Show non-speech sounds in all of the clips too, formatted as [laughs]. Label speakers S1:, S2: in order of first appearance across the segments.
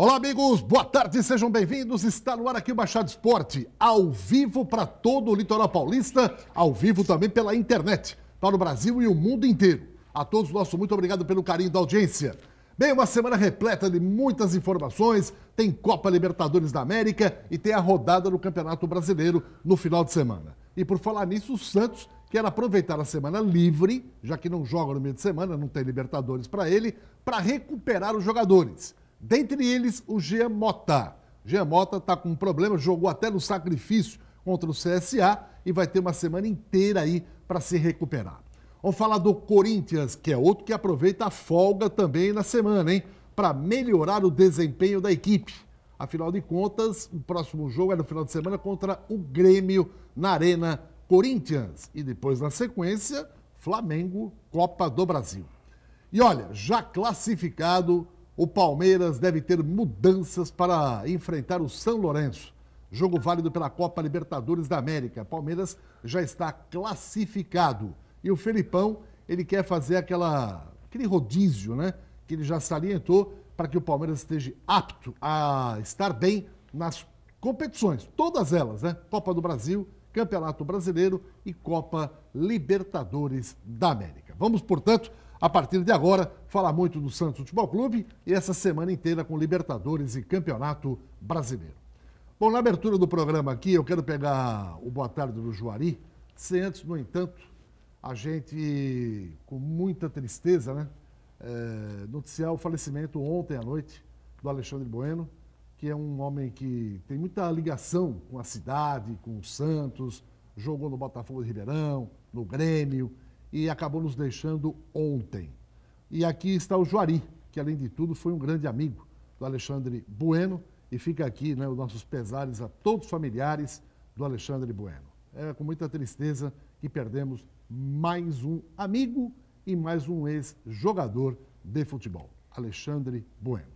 S1: Olá, amigos, boa tarde, sejam bem-vindos. Está no ar aqui o Baixada Esporte, ao vivo para todo o litoral paulista, ao vivo também pela internet, para tá o Brasil e o mundo inteiro. A todos nosso muito obrigado pelo carinho da audiência. Bem, uma semana repleta de muitas informações, tem Copa Libertadores da América e tem a rodada do Campeonato Brasileiro no final de semana. E por falar nisso, o Santos quer aproveitar a semana livre, já que não joga no meio de semana, não tem Libertadores para ele, para recuperar os jogadores. Dentre eles, o Jean Mota. Jean Mota está com um problema, jogou até no sacrifício contra o CSA e vai ter uma semana inteira aí para se recuperar. Vamos falar do Corinthians, que é outro que aproveita a folga também na semana, hein? Para melhorar o desempenho da equipe. Afinal de contas, o próximo jogo é no final de semana contra o Grêmio na Arena Corinthians. E depois, na sequência, Flamengo, Copa do Brasil. E olha, já classificado o Palmeiras deve ter mudanças para enfrentar o São Lourenço. Jogo válido pela Copa Libertadores da América. Palmeiras já está classificado. E o Felipão, ele quer fazer aquela, aquele rodízio, né? Que ele já salientou para que o Palmeiras esteja apto a estar bem nas competições, todas elas, né? Copa do Brasil, Campeonato Brasileiro e Copa Libertadores da América. Vamos, portanto, a partir de agora, falar muito do Santos Futebol Clube e essa semana inteira com Libertadores e Campeonato Brasileiro. Bom, na abertura do programa aqui, eu quero pegar o Boa Tarde do Juari. Sem antes, no entanto, a gente, com muita tristeza, né, é, noticiar o falecimento ontem à noite do Alexandre Bueno, que é um homem que tem muita ligação com a cidade, com o Santos, jogou no Botafogo de Ribeirão, no Grêmio, e acabou nos deixando ontem. E aqui está o Juari, que além de tudo foi um grande amigo do Alexandre Bueno e fica aqui né, os nossos pesares a todos os familiares do Alexandre Bueno. É com muita tristeza que perdemos mais um amigo e mais um ex-jogador de futebol, Alexandre Bueno.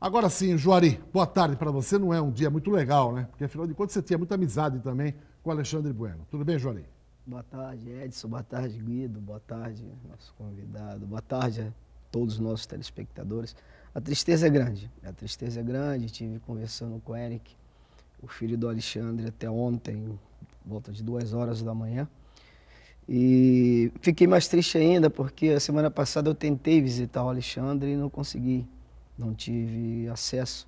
S1: Agora sim, Juari, boa tarde para você. Não é um dia muito legal, né? Porque afinal de contas você tinha muita amizade também com Alexandre Bueno. Tudo bem, Juari?
S2: Boa tarde, Edson. Boa tarde, Guido. Boa tarde, nosso convidado. Boa tarde a todos os nossos telespectadores. A tristeza é grande. A tristeza é grande. Tive conversando com o Eric, o filho do Alexandre, até ontem, volta de duas horas da manhã. E fiquei mais triste ainda porque a semana passada eu tentei visitar o Alexandre e não consegui, não tive acesso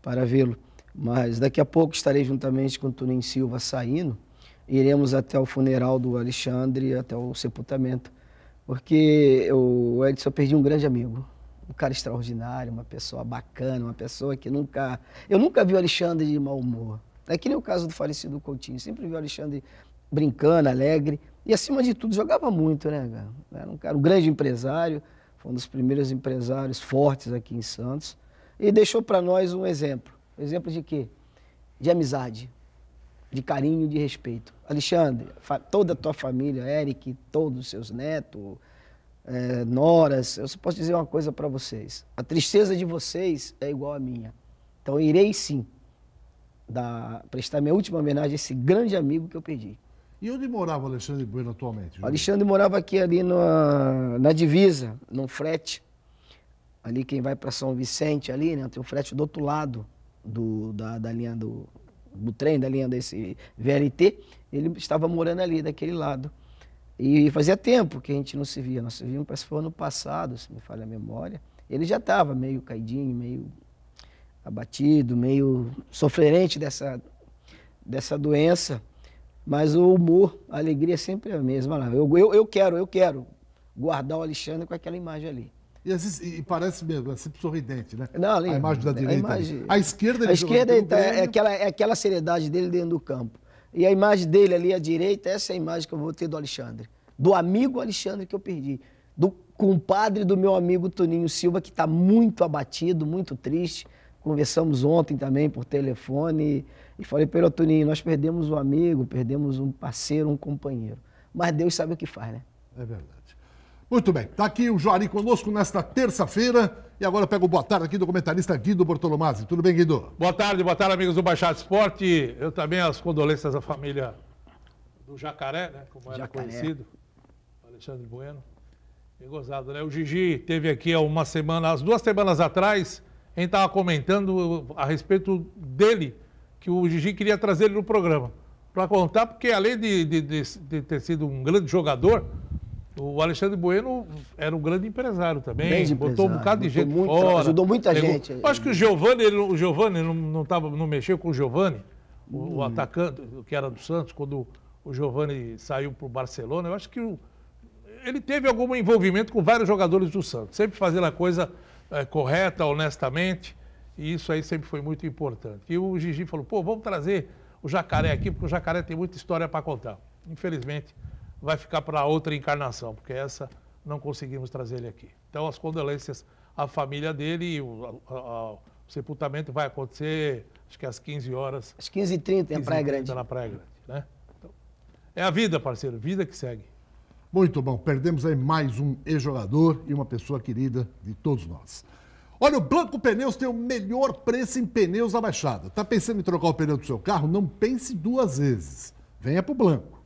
S2: para vê-lo. Mas daqui a pouco estarei juntamente com o Tunin Silva saindo iremos até o funeral do Alexandre, até o sepultamento, porque eu, o Edson, eu perdi um grande amigo, um cara extraordinário, uma pessoa bacana, uma pessoa que nunca... Eu nunca vi o Alexandre de mau humor. É que nem o caso do falecido Coutinho, sempre vi o Alexandre brincando, alegre, e acima de tudo jogava muito, né, cara? Era um cara, um grande empresário, foi um dos primeiros empresários fortes aqui em Santos, e deixou para nós um exemplo. Exemplo de quê? De amizade de carinho e de respeito. Alexandre, toda a tua família, Eric, todos os seus netos, é, noras, eu só posso dizer uma coisa para vocês. A tristeza de vocês é igual à minha. Então irei sim dar, prestar minha última homenagem
S1: a esse grande amigo que eu perdi. E onde morava Alexandre Bueno atualmente?
S2: Alexandre morava aqui ali na, na divisa, num frete. Ali quem vai para São Vicente ali, né? Tem um frete do outro lado do, da, da linha do, do trem, da linha desse VLT, ele estava morando ali, daquele lado. E fazia tempo que a gente não se via. Nós se vimos, parece que foi ano passado, se me falha a memória. Ele já estava meio caidinho, meio abatido, meio sofrerente dessa, dessa doença. Mas o humor, a alegria é sempre é a mesma. Eu, eu, eu quero, eu quero guardar o Alexandre com aquela imagem ali.
S1: E, vezes, e, parece mesmo, é assim, sempre sorridente, né? Não, ali,
S2: a imagem da é direita. A, imagem, a esquerda, ele a esquerda então, é, é, aquela, é aquela seriedade dele dentro do campo. E a imagem dele ali à direita, essa é a imagem que eu vou ter do Alexandre. Do amigo Alexandre que eu perdi. Do compadre do meu amigo Toninho Silva, que está muito abatido, muito triste. Conversamos ontem também por telefone e falei para ele, Toninho, nós perdemos um amigo, perdemos um parceiro, um companheiro. Mas Deus sabe o que faz, né?
S3: É verdade.
S1: Muito bem, Está aqui o Joari conosco nesta terça-feira. E agora pega o boa tarde aqui do comentarista Guido Bortolomazzi. Tudo bem, Guido?
S4: Boa tarde, boa tarde, amigos do Baixada Esporte. Eu também as condolências à família do Jacaré, né? Como era Jacaré. conhecido, Alexandre Bueno. E gozado, né? O Gigi teve aqui há uma semana, as duas semanas atrás, a gente estava comentando a respeito dele, que o Gigi queria trazer ele no programa. Para contar, porque além de, de, de, de ter sido um grande jogador o Alexandre Bueno era um grande empresário também. Grande botou empresário, um bocado de gente muito, fora. Ajudou muita pegou. gente. Acho que o Giovani, ele, o Giovani não, não, tava, não mexeu com o Giovani, hum. o, atacante, que era do Santos, quando o Giovani saiu para o Barcelona. Eu acho que o, ele teve algum envolvimento com vários jogadores do Santos. Sempre fazendo a coisa é, correta, honestamente. E isso aí sempre foi muito importante. E o Gigi falou, pô, vamos trazer o Jacaré aqui, porque o Jacaré tem muita história para contar. Infelizmente, vai ficar para outra encarnação, porque essa não conseguimos trazer ele aqui. Então, as condolências à família dele, o, a, a, o sepultamento vai acontecer, acho que às 15 horas. Às 15h30 na Praia Grande. Na Praia Grande, né? Então, é a vida, parceiro, vida que segue.
S1: Muito bom, perdemos aí mais um ex-jogador e uma pessoa querida de todos nós. Olha, o Blanco Pneus tem o melhor preço em pneus da Baixada. Tá pensando em trocar o pneu do seu carro? Não pense duas vezes. Venha pro Blanco.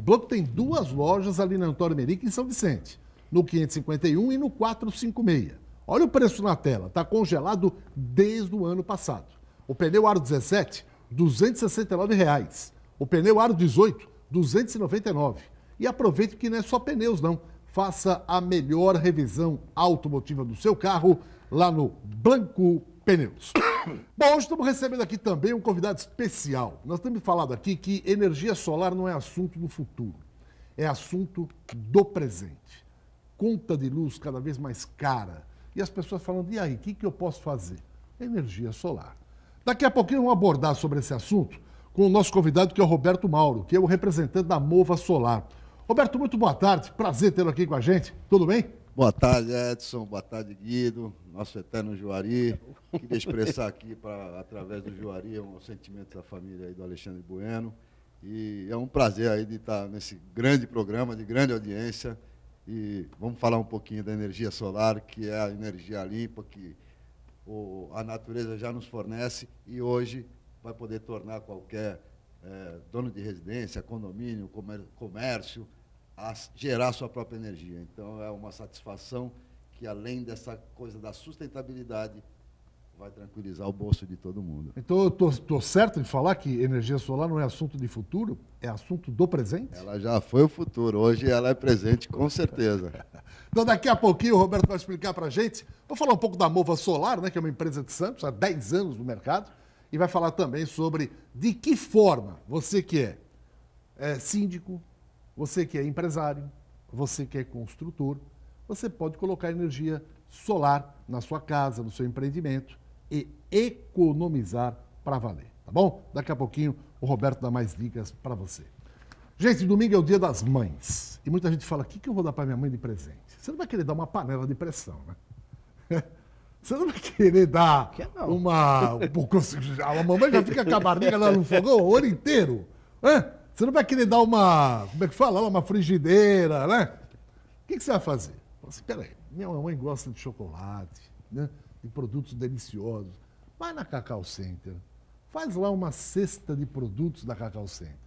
S1: O Blanco tem duas lojas ali na Antônio Merica, em São Vicente, no 551 e no 456. Olha o preço na tela, está congelado desde o ano passado. O pneu aro 17, R$ reais. O pneu aro 18, R$ 299. E aproveite que não é só pneus, não. Faça a melhor revisão automotiva do seu carro lá no Blanco Pneus. [coughs] Bom, hoje estamos recebendo aqui também um convidado especial. Nós temos falado aqui que energia solar não é assunto do futuro, é assunto do presente. Conta de luz cada vez mais cara. E as pessoas falando, e aí, o que, que eu posso fazer? Energia solar. Daqui a pouquinho vamos abordar sobre esse assunto com o nosso convidado, que é o Roberto Mauro, que é o representante da Mova Solar. Roberto, muito boa tarde. Prazer tê-lo aqui com a gente. Tudo bem?
S3: Boa tarde, Edson. Boa tarde, Guido, nosso eterno Juari. Queria expressar aqui, pra, através do Juari, um sentimento da família aí do Alexandre Bueno. E é um prazer aí de estar nesse grande programa, de grande audiência. E vamos falar um pouquinho da energia solar, que é a energia limpa que o, a natureza já nos fornece e hoje vai poder tornar qualquer é, dono de residência, condomínio, comércio a gerar sua própria energia. Então, é uma satisfação que, além dessa coisa da sustentabilidade, vai tranquilizar o bolso de todo mundo.
S1: Então, eu estou certo em falar que energia solar não é assunto de futuro, é assunto do presente?
S3: Ela já foi o futuro, hoje ela é presente, com certeza.
S1: [laughs] então, daqui a pouquinho o Roberto vai explicar para a gente. Vou falar um pouco da Mova Solar, né, que é uma empresa de Santos, há 10 anos no mercado, e vai falar também sobre de que forma você que é, é síndico, você que é empresário, você que é construtor, você pode colocar energia solar na sua casa, no seu empreendimento e economizar para valer, tá bom? Daqui a pouquinho o Roberto dá mais dicas para você. Gente, domingo é o dia das mães. E muita gente fala: o que, que eu vou dar para minha mãe de presente? Você não vai querer dar uma panela de pressão, né? [laughs] Você não vai querer dar que uma. [laughs] a mamãe já fica com a barriga lá no fogão o ano inteiro. Hã? Você não vai querer dar uma, como é que fala, uma frigideira, né? O que, que você vai fazer? Assim, peraí, minha mamãe gosta de chocolate, né? de produtos deliciosos. Vai na Cacau Center, faz lá uma cesta de produtos da Cacau Center.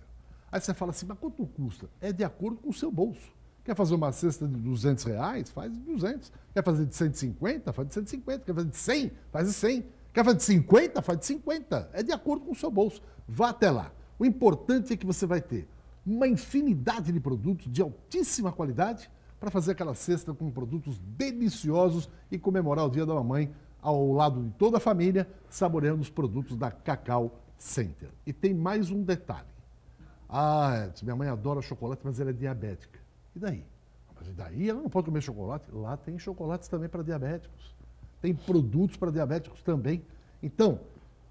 S1: Aí você fala assim, mas quanto custa? É de acordo com o seu bolso. Quer fazer uma cesta de 200 reais? Faz de 200. Quer fazer de 150? Faz de 150. Quer fazer de 100? Faz de 100. Quer fazer de 50? Faz de 50. É de acordo com o seu bolso. Vá até lá. O importante é que você vai ter uma infinidade de produtos de altíssima qualidade para fazer aquela cesta com produtos deliciosos e comemorar o Dia da Mamãe ao lado de toda a família, saboreando os produtos da Cacau Center. E tem mais um detalhe. Ah, minha mãe adora chocolate, mas ela é diabética. E daí? Mas e daí ela não pode comer chocolate? Lá tem chocolates também para diabéticos. Tem produtos para diabéticos também. Então,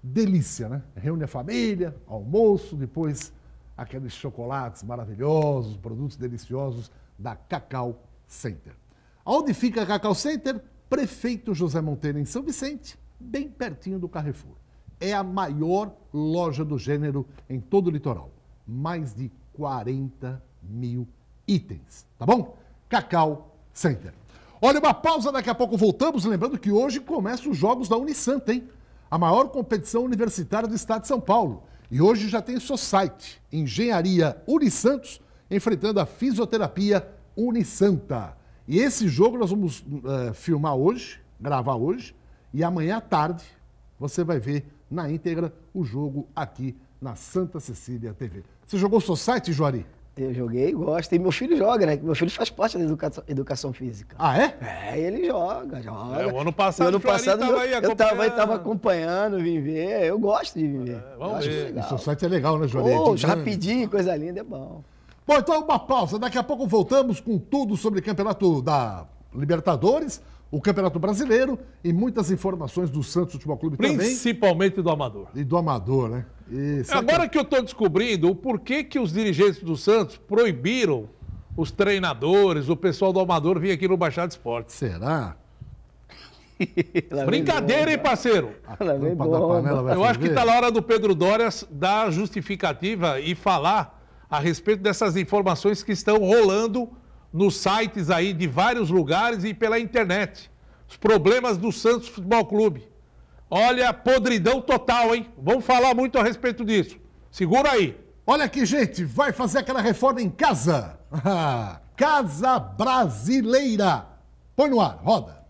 S1: delícia, né? Reúne a família, almoço, depois aqueles chocolates maravilhosos, produtos deliciosos da Cacau Center. Onde fica a Cacau Center? Prefeito José Monteiro, em São Vicente, bem pertinho do Carrefour. É a maior loja do gênero em todo o litoral. Mais de 40 mil itens, tá bom? Cacau Center. Olha, uma pausa, daqui a pouco voltamos. Lembrando que hoje começam os jogos da Unisanta, hein? a maior competição universitária do estado de São Paulo. E hoje já tem Society, Engenharia Unisantos, enfrentando a fisioterapia Unisanta. E esse jogo nós vamos uh, filmar hoje, gravar hoje, e amanhã à tarde você vai ver na íntegra o jogo aqui na Santa Cecília TV. Você jogou Society, Juari? Eu joguei e gosto. E meu filho joga, né? Meu filho faz parte da educação,
S2: educação física. Ah, é? É, ele joga, joga. É, o ano passado, ano passado tava eu tava, eu tava acompanhando, vim ver. Eu gosto de viver. É, vamos ver. O seu site é legal, né, Jolie? Oh, rapidinho, coisa linda, é bom.
S1: Bom, então uma pausa. Daqui a pouco voltamos com tudo sobre o campeonato da Libertadores, o Campeonato Brasileiro e muitas informações do Santos Futebol Clube Principalmente também.
S4: Principalmente do Amador. E do Amador, né? Isso, Agora que eu estou descobrindo o porquê que os dirigentes do Santos proibiram os treinadores, o pessoal do Amador vir aqui no Baixada Esporte. Será? Brincadeira, hein, né? parceiro? A da panela vai Eu acho que está na hora do Pedro Dórias dar justificativa e falar a respeito dessas informações que estão rolando nos sites aí de vários lugares e pela internet. Os problemas do Santos Futebol Clube. Olha, podridão total, hein? Vamos falar muito a respeito disso. Segura aí.
S1: Olha aqui, gente, vai fazer aquela reforma em casa. [laughs] casa Brasileira. Põe no ar, roda.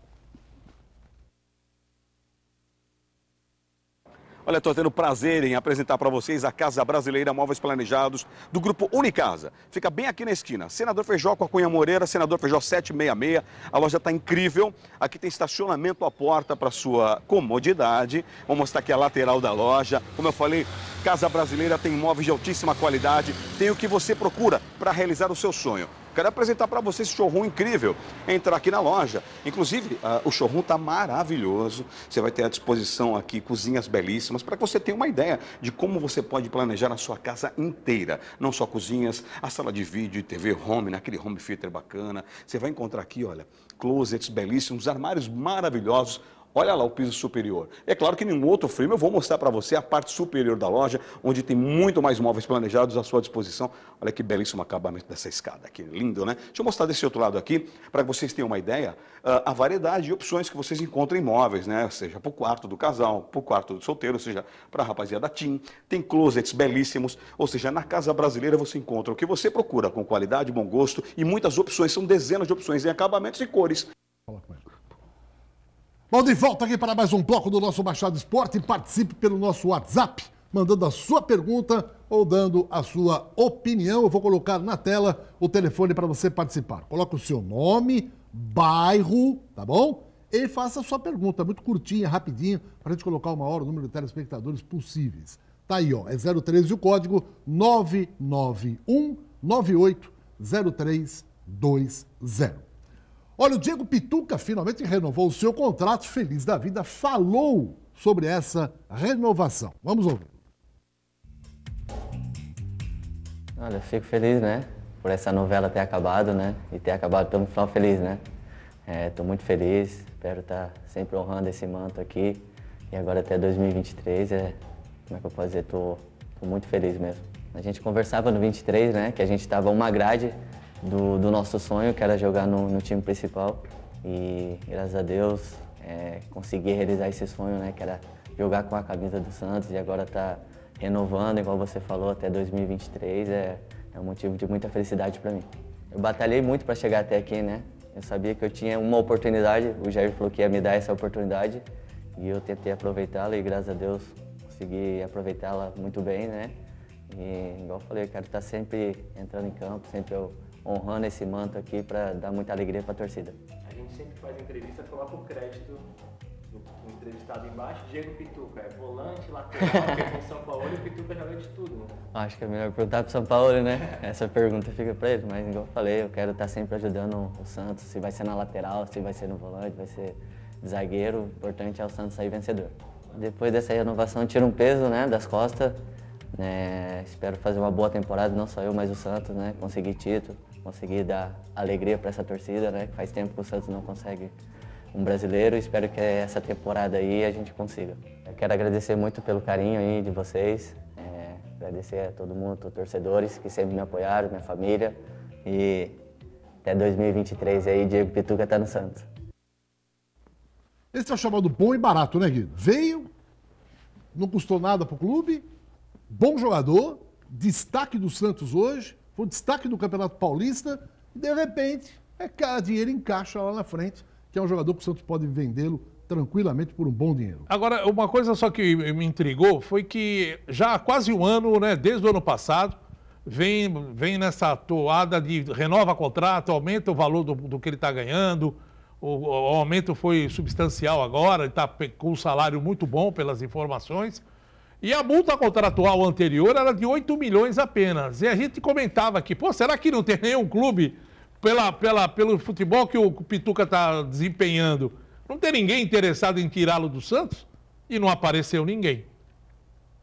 S5: Olha, estou tendo prazer em apresentar para vocês a Casa Brasileira Móveis Planejados do Grupo Unicasa. Fica bem aqui na esquina. Senador Feijó com a Cunha Moreira, Senador Feijó 766. A loja está incrível. Aqui tem estacionamento à porta para sua comodidade. Vou mostrar aqui a lateral da loja. Como eu falei, Casa Brasileira tem móveis de altíssima qualidade. Tem o que você procura para realizar o seu sonho. Quero apresentar para você esse showroom incrível. Entrar aqui na loja. Inclusive, uh, o showroom está maravilhoso. Você vai ter à disposição aqui cozinhas belíssimas para que você tenha uma ideia de como você pode planejar a sua casa inteira. Não só cozinhas, a sala de vídeo, TV home, naquele home theater bacana. Você vai encontrar aqui, olha, closets belíssimos, armários maravilhosos. Olha lá o piso superior. É claro que em um outro filme eu vou mostrar para você a parte superior da loja, onde tem muito mais móveis planejados à sua disposição. Olha que belíssimo acabamento dessa escada aqui, lindo, né? Deixa eu mostrar desse outro lado aqui, para que vocês tenham uma ideia, ah, a variedade de opções que vocês encontram em móveis, né? Seja para o quarto do casal, para o quarto do solteiro, seja para a rapaziada teen. Tem closets belíssimos, ou seja, na casa brasileira você encontra o que você procura, com qualidade, bom gosto e muitas opções, são dezenas de opções em acabamentos e cores. Fala com ele.
S1: Bom, de volta aqui para mais um bloco do nosso Baixado Esporte. Participe pelo nosso WhatsApp, mandando a sua pergunta ou dando a sua opinião. Eu vou colocar na tela o telefone para você participar. Coloque o seu nome, bairro, tá bom? E faça a sua pergunta, muito curtinha, rapidinho, para a gente colocar uma hora o número de telespectadores possíveis. Tá aí, ó, é 013 o código 991 980320. Olha, o Diego Pituca finalmente renovou o seu contrato. Feliz da Vida falou sobre essa renovação. Vamos ouvir.
S6: Olha, eu fico feliz, né? Por essa novela ter acabado, né? E ter acabado pelo final feliz, né? Estou é, muito feliz, espero estar tá sempre honrando esse manto aqui. E agora até 2023, é, como é que eu posso dizer? Estou muito feliz mesmo. A gente conversava no 23, né? Que a gente estava uma grade do, do nosso sonho, que era jogar no, no, time principal. E graças a Deus é, consegui realizar esse sonho, né? Que era jogar com a camisa do Santos e agora tá renovando, igual você falou, até 2023. É, é um motivo de muita felicidade para mim. Eu batalhei muito para chegar até aqui, né? Eu sabia que eu tinha uma oportunidade, o Jair falou que ia me dar essa oportunidade e eu tentei aproveitá-la e graças a Deus consegui aproveitá-la muito bem, né? E igual eu falei, eu quero estar tá sempre entrando em campo, sempre eu honrando esse manto aqui para dar muita alegria para a torcida. A gente sempre faz entrevista, coloca o crédito do entrevistado embaixo. Diego Pituca, é volante, lateral, porque [laughs] São Paulo e o Pituca joga de tudo. Né? Acho que é melhor perguntar para São Paulo, né? Essa pergunta fica para ele, mas igual eu falei, eu quero estar tá sempre ajudando o Santos, se vai ser na lateral, se vai ser no volante, vai ser zagueiro, o importante é o Santos sair vencedor. Depois dessa renovação, tira um peso né, das costas. Né, espero fazer uma boa temporada, não só eu, mas o Santos, né? Conseguir título conseguir dar alegria para essa torcida, né? Faz tempo que o Santos não consegue um brasileiro. Espero que essa temporada aí a gente consiga. Eu quero agradecer muito pelo carinho aí de vocês. É, agradecer a todo mundo, torcedores que sempre me apoiaram, minha família. E até 2023 aí, Diego Pituca tá no Santos.
S1: Esse é o chamado bom e barato, né, Guido? Veio, não custou nada pro clube, bom jogador, destaque do Santos hoje foi o destaque do Campeonato Paulista, e de repente é cara, dinheiro em caixa lá na frente, que é um jogador que o Santos pode vendê-lo tranquilamente por um bom dinheiro.
S4: Agora, uma coisa só que me intrigou foi que já há quase um ano, né, desde o ano passado, vem, vem nessa toada de renova contrato, aumenta o valor do, do que ele está ganhando, o, o, aumento foi substancial agora, está com um salário muito bom pelas informações. E a multa contratual anterior era de 8 milhões apenas. E a gente comentava aqui, pô, será que não tem nenhum clube, pela, pela, pelo futebol que o Pituca está desempenhando, não tem ninguém interessado em tirá-lo do Santos? E não apareceu ninguém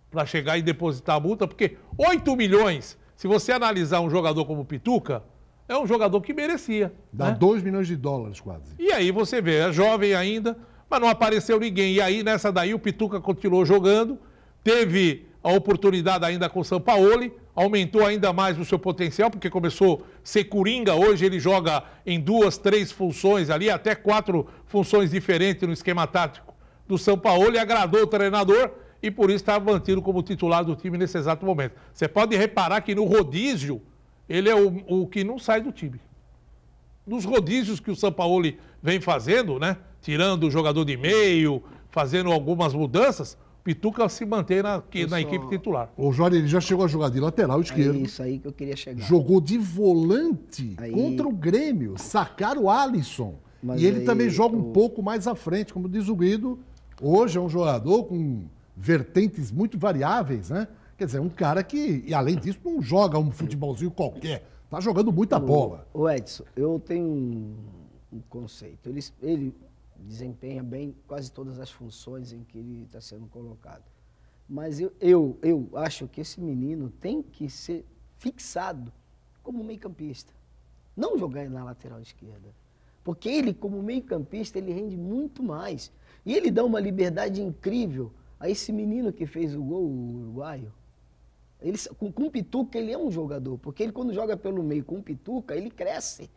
S4: para chegar e depositar a multa, porque 8 milhões, se você analisar um jogador como o Pituca, é um jogador que merecia. Dá né?
S1: 2 milhões de dólares quase.
S4: E aí você vê, é jovem ainda, mas não apareceu ninguém. E aí nessa daí o Pituca continuou jogando teve a oportunidade ainda com o Sampaoli, aumentou ainda mais o seu potencial, porque começou a ser coringa, hoje ele joga em duas, três funções ali, até quatro funções diferentes no esquema tático do Sampaoli, agradou o treinador e por isso está mantido como titular do time nesse exato momento. Você pode reparar que no rodízio, ele é o, o que não sai do time. Nos rodízios que o Sampaoli vem fazendo, né? Tirando o jogador de meio, fazendo algumas mudanças, Pituca se mantém na, na só... equipe titular.
S1: O Jorge ele já chegou a jogar de lateral é esquerdo. É isso aí que eu queria chegar. Jogou de volante aí... contra o Grêmio. Sacaram o Alisson. Mas e ele aí... também joga um o... pouco mais à frente, como diz o Guido. Hoje é um jogador com vertentes muito variáveis, né? Quer dizer, é um cara que, e além disso, não joga um futebolzinho qualquer. Tá jogando muita o, bola.
S2: O Edson, eu tenho um, um conceito. Ele, ele desempenha bem quase todas as funções em que ele está sendo colocado. Mas eu, eu, eu acho que esse menino tem que ser fixado como meio-campista, não jogar na lateral esquerda. Porque ele, como meio-campista, ele rende muito mais. E ele dá uma liberdade incrível a esse menino que fez o gol, o uruguaio. Ele, com, com pituca, ele é um jogador, porque ele, quando joga pelo meio com o pituca, ele cresce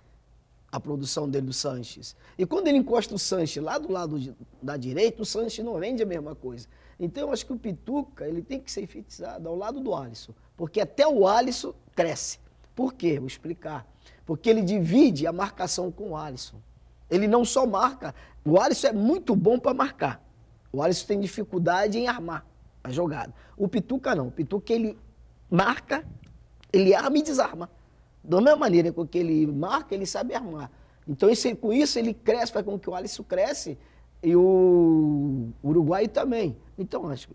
S2: a produção dele do Sanches. E quando ele encosta o Sanches lá do lado de, da direita, o Sanches não rende a mesma coisa. Então eu acho que o Pituca ele tem que ser enfeitiçado ao lado do Alisson, porque até o Alisson cresce. Por quê? Vou explicar. Porque ele divide a marcação com o Alisson. Ele não só marca, o Alisson é muito bom para marcar. O Alisson tem dificuldade em armar a jogada. O Pituca não. O Pituca ele marca, ele arma e desarma. Da mesma maneira com que ele marca, ele sabe armar. Então, isso, com isso, ele cresce, faz com que o Alisson cresce e o Uruguai também. Então, acho que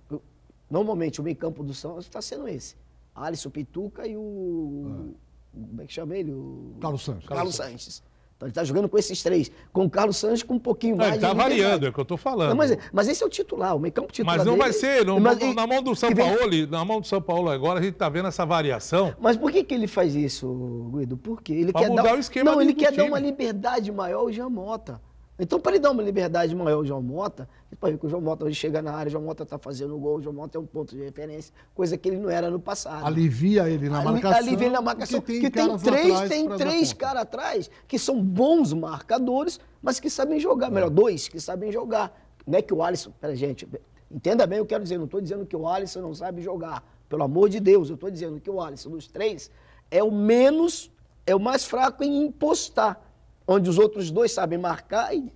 S2: normalmente o meio-campo do Santos está sendo esse. Alisson Pituca e o. Ah. Como é que chama ele? O... Carlos Sanches. Carlos Sanches. Então ele está jogando com esses três, com o Carlos Sanches com um pouquinho não, mais. Ele está variando, é o que
S4: eu estou falando. Não, mas,
S2: mas, esse é o titular, o meio-campo titular. Mas não dele, vai ser, não, mas, na mão do São Paulo,
S4: na mão do São Paulo agora a gente está vendo essa variação.
S2: Mas por que, que ele faz isso, Guido? Por quê? Ele pra quer mudar dar... o esquema Não, ele quer time. dar uma liberdade maior ao Jamota. Então, para ele dar uma liberdade maior ao João Mota, ele pode ver que o João Mota hoje chega na área, o João Mota está fazendo gol, o João Mota é um ponto de referência, coisa que ele não era no passado.
S1: Alivia ele na marcação. Alivia ele na
S2: marcação, que tem, que tem três, tem três caras atrás que são bons marcadores, mas que sabem jogar. Melhor, é. dois que sabem jogar. Não é que o Alisson, pera gente, entenda bem o que eu quero dizer, não estou dizendo que o Alisson não sabe jogar. Pelo amor de Deus, eu estou dizendo que o Alisson dos três é o menos, é o mais fraco em impostar onde os outros dois sabem marcar e,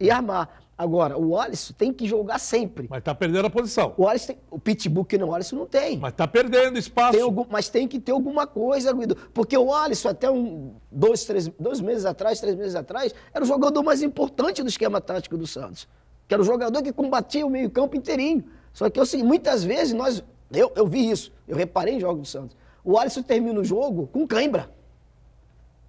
S2: e armar. Agora, o Alisson tem que jogar sempre. Mas tá perdendo a posição. O Alisson tem... O pitbull que não, o Alisson não tem. Mas tá perdendo espaço. Tem algum... Mas tem que ter alguma coisa, Guido. Porque o Alisson, até um, dois, três, dois meses atrás, três meses atrás, era o jogador mais importante do esquema tático do Santos. Que era o jogador que combatia o meio-campo inteirinho. Só que assim muitas vezes nós. Eu, eu vi isso, eu reparei em jogos do Santos. O Alisson termina o jogo com cãibra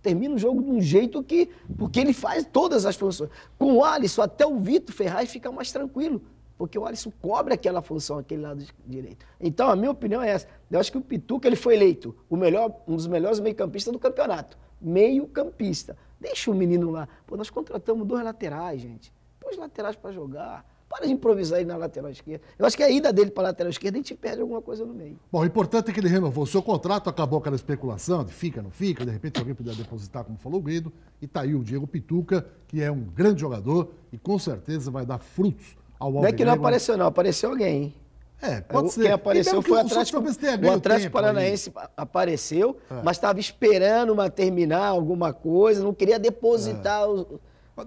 S2: termina o jogo de um jeito que. Porque ele faz todas as funções. Com o Alisson, até o Vitor Ferraz fica mais tranquilo, porque o Alisson cobre aquela função, aquele lado direito. Então, a minha opinião é essa. Eu acho que o Pituca ele foi eleito o melhor, um dos melhores meio-campistas do campeonato. Meio-campista. Deixa o menino lá. Pô, nós contratamos dois laterais, gente. Dois laterais para jogar para de improvisar aí na lateral esquerda. Eu acho que a ida dele para a lateral esquerda a gente perde alguma coisa no meio.
S1: Bom, o importante é que ele renovou o seu contrato, acabou aquela especulação de fica, não fica, de repente alguém puder depositar, como falou o Guido, e tá aí o Diego Pituca, que é um grande jogador e com certeza vai dar frutos ao Alvinegro. Não é que não apareceu
S2: não, apareceu alguém, hein?
S1: É, é pode o, ser. Quem apareceu foi o Atlético, o Atlético Paranaense aí.
S2: apareceu, é. mas estava esperando uma terminar alguma coisa, não queria depositar é. os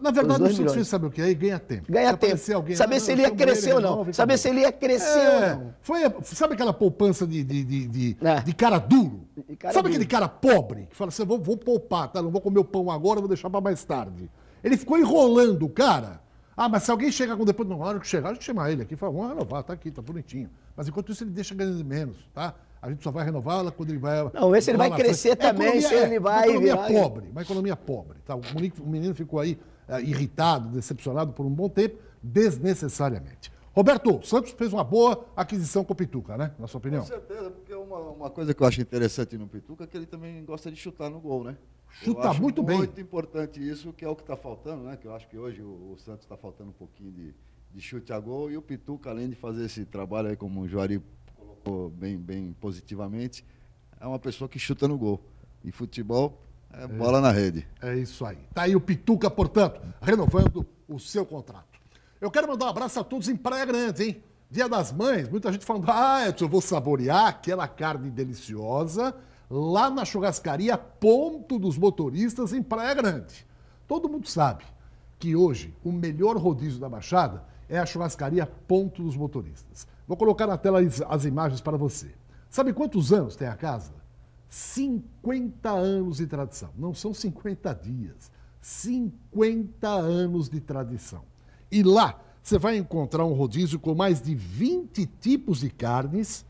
S1: na verdade, é o surfista saber o que aí ganha tempo. Ganha se tempo. Alguém, saber ah, se ele ia crescer ou é não. saber se ele ia crescer é, ou é, não. Foi, sabe aquela poupança de, de, de, de, é. de cara duro?
S2: De cara sabe duro. aquele cara
S1: pobre que fala assim: vou, vou poupar, tá? Não vou comer o pão agora, vou deixar para mais tarde. Ele ficou enrolando o cara. Ah, mas se alguém chegar com depois, não, na hora que chegar, a gente chama ele aqui e fala, vamos renovar, tá aqui, tá bonitinho. Mas enquanto isso, ele deixa ganhando menos, tá? A gente só vai renovar ela quando ele vai. Não, esse ele vai crescer também, se ele vai. Uma economia virar... pobre, uma economia pobre. Tá? O menino ficou aí eh, irritado, decepcionado por um bom tempo, desnecessariamente. Roberto, o Santos fez uma boa aquisição com o Pituca, né? Na sua opinião? Com certeza, porque é uma, uma coisa que eu acho interessante no Pituca
S3: é que ele também gosta de chutar no gol, né? Chuta muito bem. Muito importante isso, que é o que está faltando, né? Que eu acho que hoje o, o Santos está faltando um pouquinho de, de chute a gol. E o Pituca, além de fazer esse trabalho aí, como o Juari colocou bem, bem positivamente, é uma pessoa que chuta no gol. E futebol, é bola na rede.
S1: É isso aí. Tá aí o Pituca, portanto, renovando o seu contrato. Eu quero mandar um abraço a todos em Praia Grande, hein? Dia das Mães, muita gente falando, ah, Edson, eu vou saborear aquela carne deliciosa lá na churrascaria Ponto dos Motoristas, em Praia Grande. Todo mundo sabe que hoje o melhor rodízio da Baixada é a churrascaria Ponto dos Motoristas. Vou colocar na tela as imagens para você. Sabe quantos anos tem a casa? 50 anos de tradição. Não são 50 dias, 50 anos de tradição. E lá você vai encontrar um rodízio com mais de 20 tipos de carnes,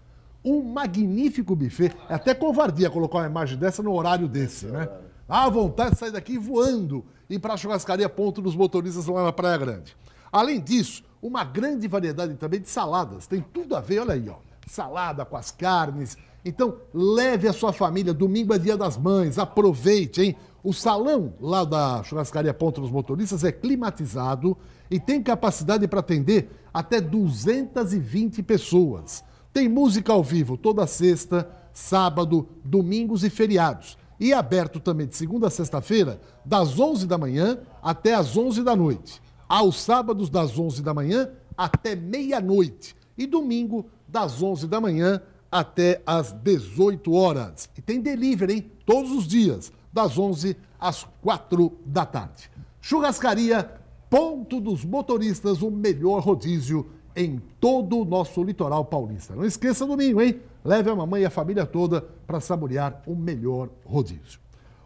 S1: um magnífico buffet. É até covardia colocar uma imagem dessa no horário desse, né? À vontade de sair daqui voando e para a churrascaria ponto dos motoristas lá na Praia Grande. Além disso, uma grande variedade também de saladas. Tem tudo a ver, olha aí, ó salada com as carnes. Então, leve a sua família. Domingo é dia das mães. Aproveite, hein? O salão lá da churrascaria Pontos dos Motoristas é climatizado e tem capacidade para atender até 220 pessoas. Tem música ao vivo toda sexta, sábado, domingos e feriados. E é aberto também de segunda a sexta-feira, das 11 da manhã até as 11 da noite. Aos sábados, das 11 da manhã até meia-noite. E domingo, das 11 da manhã até as 18 horas. E tem delivery, hein? Todos os dias, das 11 às 4 da tarde. Churrascaria Ponto dos Motoristas, o melhor rodízio em todo o nosso litoral paulista. Não esqueça domingo, hein? Leve a mamãe e a família toda para saborear o melhor rodízio.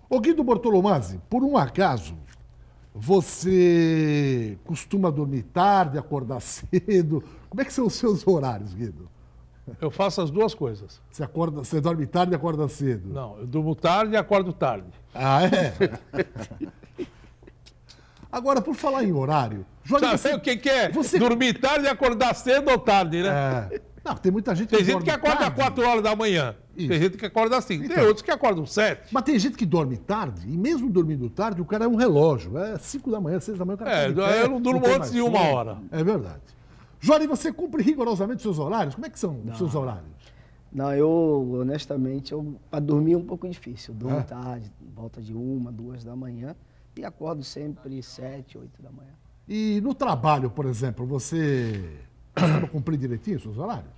S1: O Guido Bortolomazzi, por um acaso, você costuma dormir tarde, acordar [laughs] cedo? Como é que são os seus horários, Guido? Eu faço as duas coisas. Você, acorda, você dorme tarde e acorda cedo?
S4: Não, eu durmo tarde e acordo tarde. Ah, é?
S1: [laughs] Agora, por falar em
S4: horário... Jorge, Sabe você, o que, que é? Você... Dormir tarde e acordar cedo ou tarde,
S1: né? É. Não, tem muita gente que Tem gente que acorda às 4 horas da manhã. Isso. Tem gente que acorda às 5. Então, tem outros que acordam às 7. Mas tem gente que dorme tarde, e mesmo dormindo tarde, o cara é um relógio. É 5 da manhã, 6 da manhã, o cara É, eu pé, não durmo não antes de uma hora. É verdade. Jorge, você cumpre rigorosamente seus horários? Como é que são Não. os seus horários? Não, eu, honestamente, eu, para dormir
S2: é um pouco difícil. Eu durmo é? tarde, volta de uma, duas da manhã, e acordo sempre sete, oito da manhã.
S1: E no trabalho, por exemplo, você cumpre
S2: direitinho seus horários?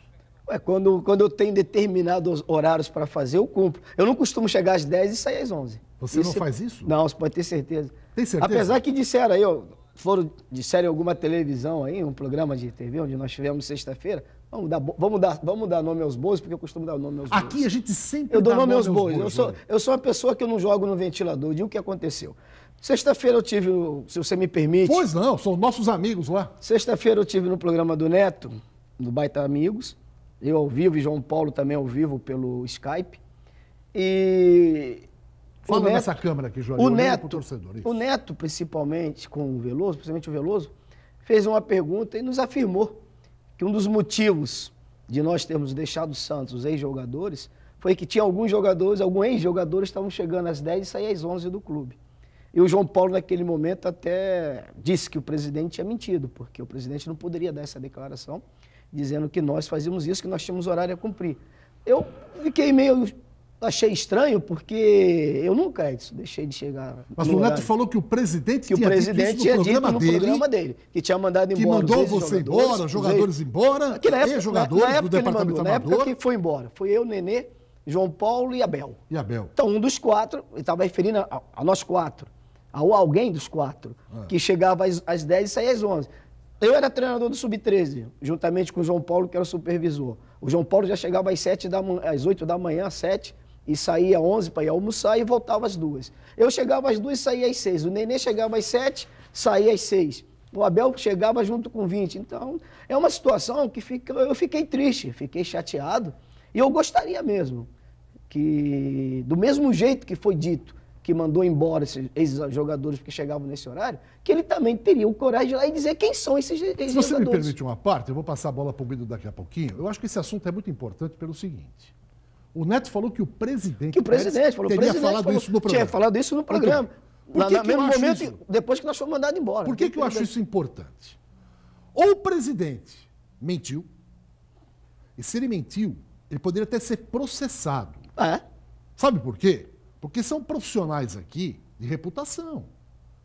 S2: Ué, quando, quando eu tenho determinados horários para fazer, eu cumpro. Eu não costumo chegar às dez e sair às onze. Você não é faz isso? Não, você pode ter certeza. Tem certeza? Apesar que disseram aí, ó, foram, série alguma televisão aí, um programa de TV, onde nós tivemos sexta-feira, Vamos dar, vamos, dar, vamos dar nome aos bois, porque eu costumo dar nome aos bois.
S1: Aqui a gente sempre Eu dou nome, nome aos, bois.
S2: Eu, sou, eu sou uma pessoa que eu não jogo no ventilador. de o que aconteceu. Sexta-feira eu tive, se você me permite... Pois não, são nossos amigos lá. Sexta-feira eu tive no programa do Neto, no Baita Amigos. Eu ao vivo e João Paulo também ao vivo pelo Skype. E
S1: Fala né? Neto, dessa câmera aqui, Jorge. O Neto,
S2: torcedor, é o Neto, principalmente com o Veloso, principalmente o Veloso, fez uma pergunta e nos afirmou que um dos motivos de nós termos deixado o Santos, os ex-jogadores, foi que tinha alguns jogadores, alguns ex-jogadores estavam chegando às 10 e saíam às 11 do clube. E o João Paulo, naquele momento, até disse que o presidente tinha mentido, porque o presidente não poderia dar essa declaração dizendo que nós fazíamos isso, que nós tínhamos horário a cumprir. Eu fiquei meio achei estranho porque eu nunca, Edson, deixei de chegar. Mas o Neto falou
S1: que o presidente
S2: que tinha o presidente dito tinha no, programa, dito no dele, programa dele, que tinha mandado embora. Que mandou você embora, jogadores embora, naquela época, jogadores na, na época do departamento mandou, amador. Na época que foi embora, foi eu, Nenê, João Paulo e Abel. E Abel. Então um dos quatro, ele estava referindo a, a, nós quatro, a alguém dos quatro, é. que chegava às, às 10 e saía às 11. Eu era treinador do Sub-13, juntamente com o João Paulo, que era o supervisor. O João Paulo já chegava às, 7 da, às 8 da manhã, às 7, e saía às 11 para ir almoçar e voltava às duas. Eu chegava às duas e saía às seis. O Nenê chegava às sete, saía às seis. O Abel chegava junto com 20. Então, é uma situação que fica, eu fiquei triste, fiquei chateado. E eu gostaria mesmo que, do mesmo jeito que foi dito, que mandou embora esses jogadores porque chegavam nesse horário, que ele também teria o coragem de lá e dizer quem são esses, esses Se jogadores. Se você me permite
S1: uma parte, eu vou passar a bola para o Guido daqui a pouquinho. Eu acho que esse assunto é muito importante pelo seguinte. O Neto falou que o presidente. Que o presidente falou. Teria presidente falado falou, isso no programa. Tinha falado isso no programa. Então, por que lá, que mesmo momento, isso? depois que nós fomos mandados embora. Por que, que eu acho isso importante? Ou o presidente mentiu, e se ele mentiu, ele poderia até ser processado. Ah, é. Sabe por quê? Porque são profissionais aqui de reputação.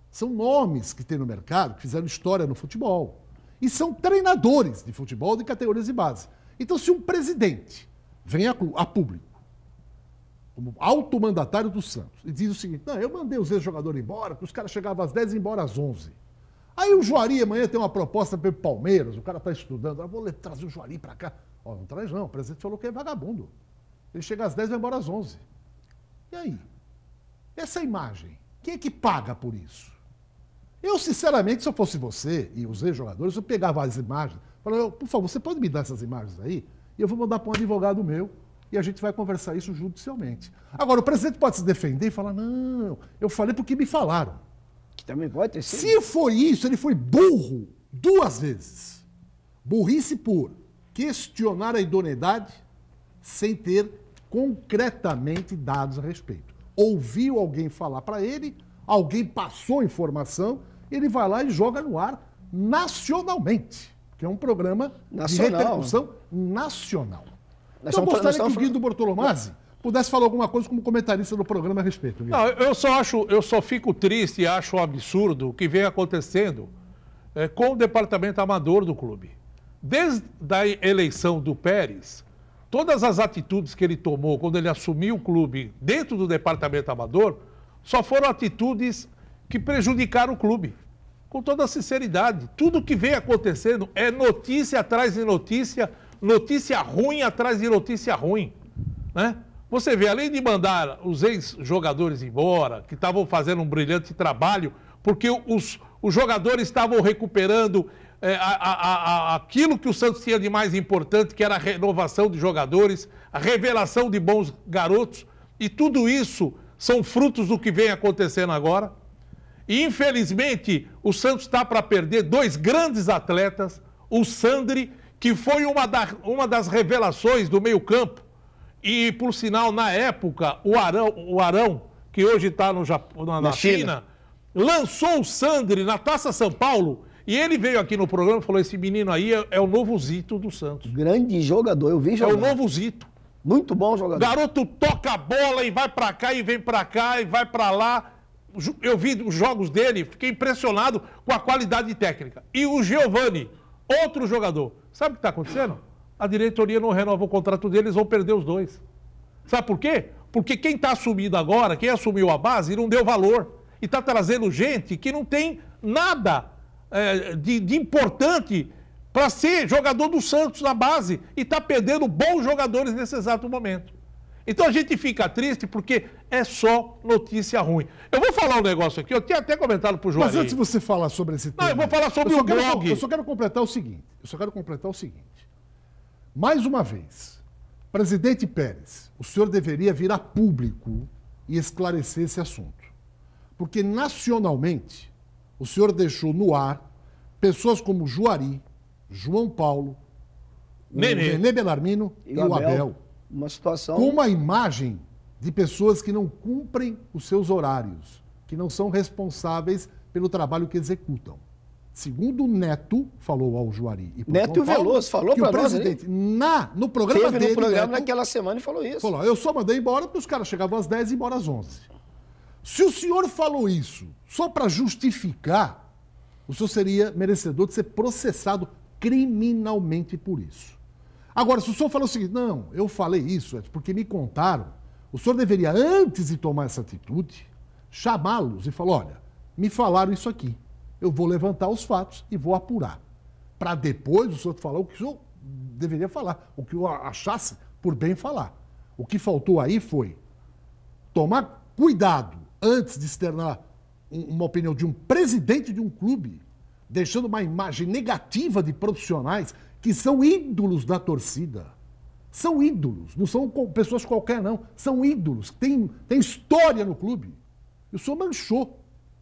S1: São nomes que tem no mercado, que fizeram história no futebol. E são treinadores de futebol de categorias de base. Então, se um presidente vem a, a público como automandatário do Santos, e diz o seguinte: não, eu mandei os ex-jogadores embora, porque os caras chegavam às 10 e embora às 11. Aí o Juari amanhã tem uma proposta para o Palmeiras, o cara está estudando, eu ah, vou trazer o Juari para cá. Ó, não traz não, o presidente falou que é vagabundo. Ele chega às 10 e vai embora às 11. E aí? Essa imagem, quem é que paga por isso? Eu, sinceramente, se eu fosse você e os ex-jogadores, eu pegava as imagens, falava, por favor, você pode me dar essas imagens aí? e eu vou mandar para um advogado meu e a gente vai conversar isso judicialmente. Agora, o presidente pode se defender e falar: não, eu falei porque me falaram. Que também pode ter sido. Se foi isso, ele foi burro duas vezes. Burrice por questionar a idoneidade sem ter concretamente dados a respeito. Ouviu alguém falar para ele, alguém passou informação, ele vai lá e joga no ar nacionalmente que é um programa nacional. de né? repercussão nacional. Nós então, eu gostaria que o Guido Bortolomazzi pudesse falar alguma coisa como comentarista do programa a respeito. Não,
S4: eu só acho, eu só fico triste e acho um absurdo o que vem acontecendo é, com o departamento amador do clube. Desde a eleição do Pérez, todas as atitudes que ele tomou quando ele assumiu o clube dentro do departamento amador só foram atitudes que prejudicaram o clube com toda a sinceridade. Tudo que vem acontecendo é notícia atrás de notícia, notícia ruim atrás de notícia ruim. Né? Você vê, além de mandar os ex-jogadores embora, que estavam fazendo um brilhante trabalho, porque os, os jogadores estavam recuperando é, a, a, a, aquilo que o Santos tinha de mais importante, que era a renovação de jogadores, a revelação de bons garotos, e tudo isso são frutos do que vem acontecendo agora. E, infelizmente, o Santos está para perder dois grandes atletas, o Sandri, que foi uma, da, uma das revelações do meio-campo, e, por sinal, na época, o Arão, o Arão que hoje está na, na China. China, lançou o Sandri na Taça São Paulo e ele veio aqui no programa e falou: esse menino aí é, é, o novo Zito do Santos.
S2: Grande jogador, eu vi jogar. É o novo Zito. Muito bom jogador. Garoto
S4: toca a bola e vai para cá e vem para cá e vai para lá eu vi os jogos dele, fiquei impressionado com a qualidade técnica. E o Giovani, outro jogador. Sabe o que está acontecendo? A diretoria não renova o contrato deles, vão perder os dois. Sabe por quê? Porque quem está assumindo agora, quem assumiu a base, não deu valor. E está trazendo gente que não tem nada é, de, de importante para ser jogador do Santos na base. E está perdendo bons jogadores nesse exato momento. Então a gente fica triste porque é só notícia ruim. Eu vou falar um negócio aqui, eu tinha até comentado pro Juarez. Mas antes de
S1: você falar sobre esse tema... Não, eu vou falar sobre o quero, blog. Eu só quero completar o seguinte, eu só quero completar o seguinte. Mais uma vez, presidente Pérez, o senhor deveria vir a público e esclarecer esse assunto. Porque nacionalmente, o senhor deixou no ar pessoas como Juari, João Paulo,
S3: Nenê, Nenê
S1: Belarmino e, e o Abel. Abel uma situação. Com uma imagem de pessoas que não cumprem os seus horários, que não são responsáveis pelo trabalho que executam. Segundo o Neto, falou ao Juari. E Neto Paulo, Veloso falou para nós. O presidente, na, no programa teve dele. no programa Neto, naquela semana e falou isso. Falou, eu só mandei embora porque os caras chegavam às 10 e embora às 11. Se o senhor falou isso só para justificar, o senhor seria merecedor de ser processado criminalmente por isso. Agora, se o senhor falou o seguinte, não, eu falei isso é porque me contaram, o senhor deveria, antes de tomar essa atitude, chamá-los e falar, olha, me falaram isso aqui, eu vou levantar os fatos e vou apurar. Para depois o senhor falar o que o senhor deveria falar, o que eu achasse por bem falar. O que faltou aí foi tomar cuidado antes de externar uma opinião de um presidente de um clube, deixando uma imagem negativa de profissionais que são ídolos da torcida. São ídolos, não são pessoas qualquer, não. São ídolos, tem, tem história no clube. E o senhor manchou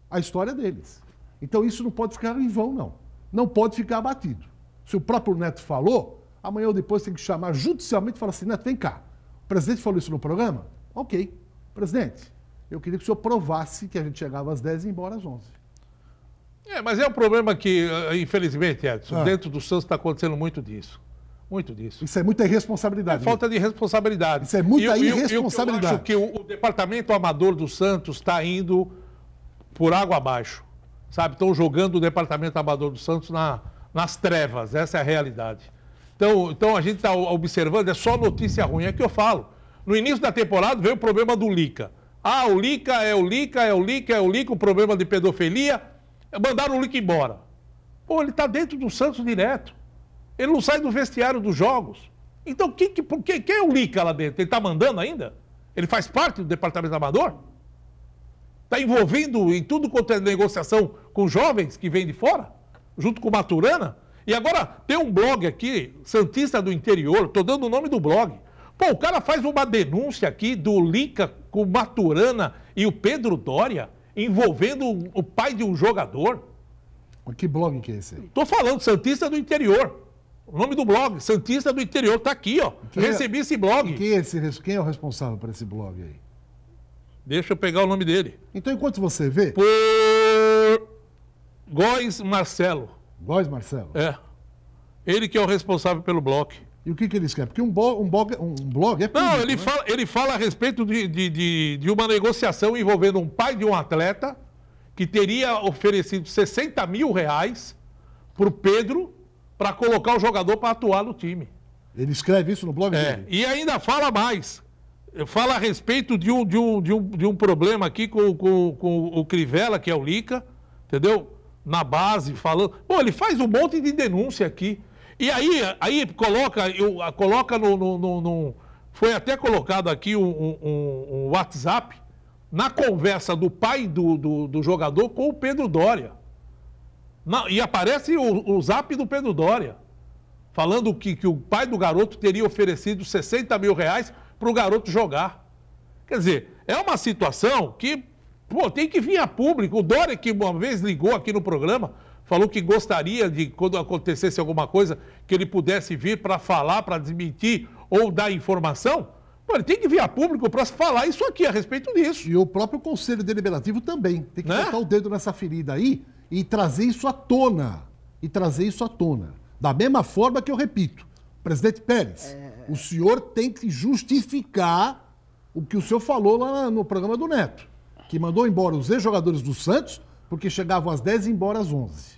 S1: a história deles. Então isso não pode ficar em vão, não. Não pode ficar abatido. Se o próprio Neto falou, amanhã ou depois tem que chamar judicialmente e falar assim: Neto, vem cá. O presidente falou isso no programa? Ok. Presidente, eu queria que o senhor provasse que a gente chegava às 10 e ia embora às 11.
S4: É, mas é um problema que, eh, infelizmente, Edson, ah. dentro do Santos está acontecendo muito disso. Muito
S1: disso. Isso é muita irresponsabilidade. É falta
S4: de responsabilidade.
S1: Isso é muita e, irresponsabilidade. eu acho
S4: que o, o departamento amador do Santos está indo por água abaixo. Sabe? Estão jogando o departamento amador do Santos na, nas trevas. Essa é a realidade. Então, então a gente está observando, é só notícia ruim, é que eu falo. No início da temporada veio o problema do Lica. Ah, o Lica é o Lica, é o Lica, é o Lica, o problema de pedofilia. Mandaram o Lica embora. Pô, ele está dentro do Santos direto. Ele não sai do vestiário dos jogos. Então, quem, que, quem, quem é o Lica lá dentro? Ele está mandando ainda? Ele faz parte do departamento amador? Está envolvido em tudo quanto é negociação com jovens que vêm de fora? Junto com Maturana? E agora tem um blog aqui, Santista do Interior, estou dando o nome do blog. Pô, o cara faz uma denúncia aqui do Lica com Maturana e o Pedro Dória envolvendo o pai de um jogador. que
S1: blog que é esse aí?
S4: Tô falando, Santista do Interior. O nome do blog, Santista
S1: do Interior, tá aqui, ó. Quem é- Recebi é... esse blog. Quem é, esse, quem é o responsável por esse blog aí?
S4: Deixa eu pegar o nome dele.
S1: Então, enquanto você vê. Por.
S4: Góis Marcelo. Góis Marcelo? É. Ele que é o responsável pelo blog.
S1: E o que, que eles querem? Porque um blog, um blog, um blog é
S4: público, Não, ele, né? fala, ele fala a respeito de, de, de, de, uma negociação envolvendo um pai de um atleta que teria oferecido 60 mil reais para o Pedro para colocar o jogador para atuar no time.
S1: Ele escreve isso no blog é, dele?
S4: E ainda fala mais. Fala a respeito de um, de um, de um, de um problema aqui com, com, com o Crivella, que é o Lica, entendeu? Na base, falando. Pô, ele faz um monte de denúncia aqui. E aí, aí coloca, eu, coloca no, no, no, no Foi até colocado aqui um, um, um, WhatsApp na conversa do pai do, do, do jogador com o Pedro Dória. Na, e aparece o, o zap do Pedro Dória, falando que, que o pai do garoto teria oferecido 60 mil reais para o garoto jogar. Quer dizer, é uma situação que pô, tem que vir a público. O Dória, que uma vez ligou aqui no programa, falou que gostaria de, quando acontecesse alguma coisa, que ele pudesse vir para falar, para desmentir ou dar informação. Pô, ele tem que vir a público para falar isso aqui a
S1: respeito disso. E o próprio Conselho Deliberativo também. Tem que né? botar o dedo nessa ferida aí e trazer isso à tona. E trazer isso à tona. Da mesma forma que eu repito, presidente Pérez, é... o senhor tem que justificar o que o senhor falou lá no programa do Neto, que mandou embora os ex-jogadores do Santos porque chegavam às 10 e embora às 11.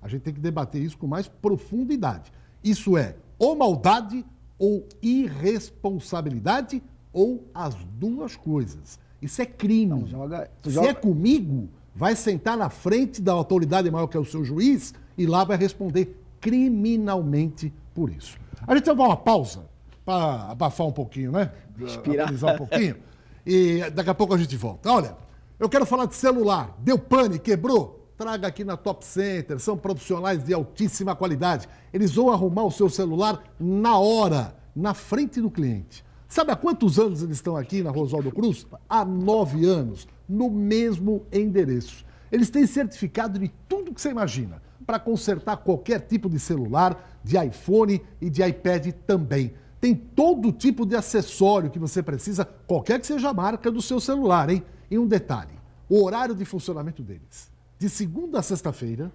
S1: A gente tem que debater isso com mais profundidade. Isso é ou maldade ou irresponsabilidade ou as duas coisas. Isso é crime. Não, joga, Se é comigo, vai sentar na frente da autoridade maior que é o seu juiz e lá vai responder criminalmente por isso. A gente vai dar uma pausa para abafar um pouquinho, né? Respirar. um pouquinho. E daqui a pouco a gente volta. Olha, eu quero falar de celular. Deu pane, quebrou? Traga aqui na Top Center. São profissionais de altíssima qualidade. Eles vão arrumar o seu celular na hora, na frente do cliente. Sabe há quantos anos eles estão aqui na Rosaldo Cruz? Há nove anos, no mesmo endereço. Eles têm certificado de tudo que você imagina para consertar qualquer tipo de celular, de iPhone e de iPad também. Tem todo tipo de acessório que você precisa, qualquer que seja a marca do seu celular, hein? E um detalhe: o horário de funcionamento deles. De segunda a sexta-feira,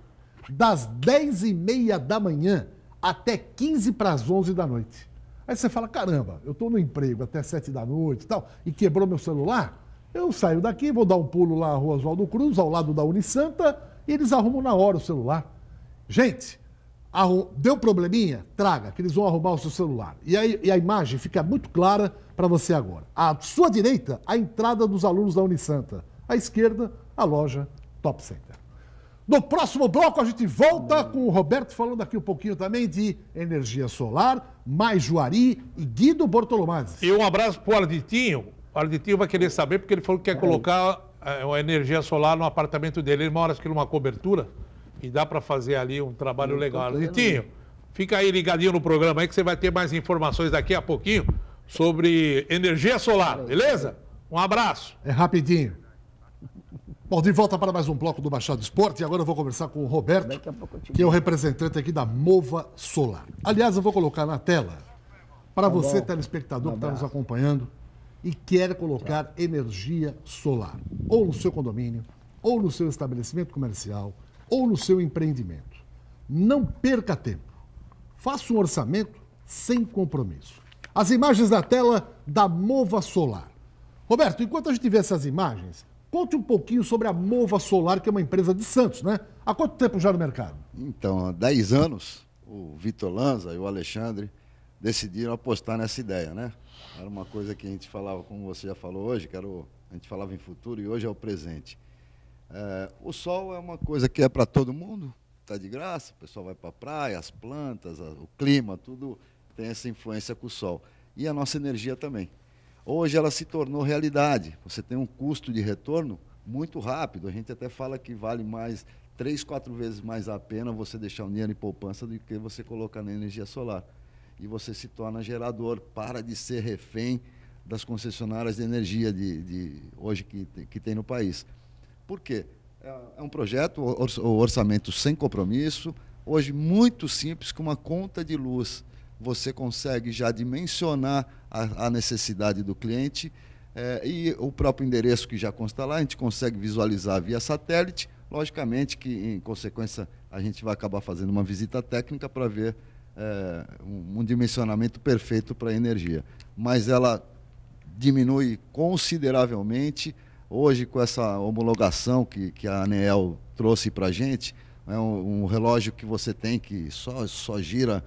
S1: das 10h30 da manhã até 15 para as 11 da noite. Aí você fala: caramba, eu estou no emprego até 7 da noite e tal, e quebrou meu celular. Eu saio daqui, vou dar um pulo lá na Rua Oswaldo Cruz, ao lado da Unisanta, e eles arrumam na hora o celular. Gente, Deu probleminha? Traga, que eles vão arrumar o seu celular. E, aí, e a imagem fica muito clara para você agora. À sua direita, a entrada dos alunos da Unisanta. À esquerda, a loja Top Center. No próximo bloco, a gente volta com o Roberto falando aqui um pouquinho também de energia solar, mais Juari e Guido Bortolomazzi.
S4: E um abraço para o Arditinho. O Arditinho vai querer saber, porque ele falou que quer é. colocar eh, a energia solar no apartamento dele. Ele mora, acho que, numa cobertura. E dá para fazer ali um trabalho legal. Litinho, fica aí ligadinho no programa aí que você vai ter mais informações daqui a pouquinho sobre energia solar, beleza?
S1: Um abraço. É rapidinho. Bom, de volta para mais um bloco do Machado Esporte. E agora eu vou conversar com o Roberto, que é o representante aqui da Mova Solar. Aliás, eu vou colocar na tela para tá você, telespectador um que está nos acompanhando e quer colocar energia solar, ou no seu condomínio, ou no seu estabelecimento comercial, ou no seu empreendimento. Não perca tempo. Faça um orçamento sem compromisso. As imagens da tela da Mova Solar. Roberto, enquanto a gente vê essas imagens, conte um pouquinho sobre a Mova Solar, que é uma empresa de Santos, né? Há quanto tempo já no mercado?
S3: Então, há 10 anos, o Vitor Lanza e o Alexandre decidiram apostar nessa ideia, né? Era uma coisa que a gente falava, como você já falou hoje, que era o, a gente falava em futuro e hoje é o presente. É, o sol é uma coisa que é para todo mundo, está de graça, o pessoal vai para a praia, as plantas, a, o clima, tudo tem essa influência com o sol. E a nossa energia também. Hoje ela se tornou realidade. Você tem um custo de retorno muito rápido. A gente até fala que vale mais três, quatro vezes mais a pena você deixar o dinheiro em poupança do que você colocar na energia solar. E você se torna gerador, para de ser refém das concessionárias de energia de, de hoje que, que tem no país. Por quê? É, é um projeto, o orçamento sem compromisso, hoje muito simples, com uma conta de luz. Você consegue já dimensionar a, a necessidade do cliente é, e o próprio endereço que já consta lá, a gente consegue visualizar via satélite. Logicamente que, em consequência, a gente vai acabar fazendo uma visita técnica para ver é, um, um dimensionamento perfeito para a energia. Mas ela diminui consideravelmente Hoje, com essa homologação que, que a ANEEL trouxe para a gente, é um, um, relógio que você tem que só, só gira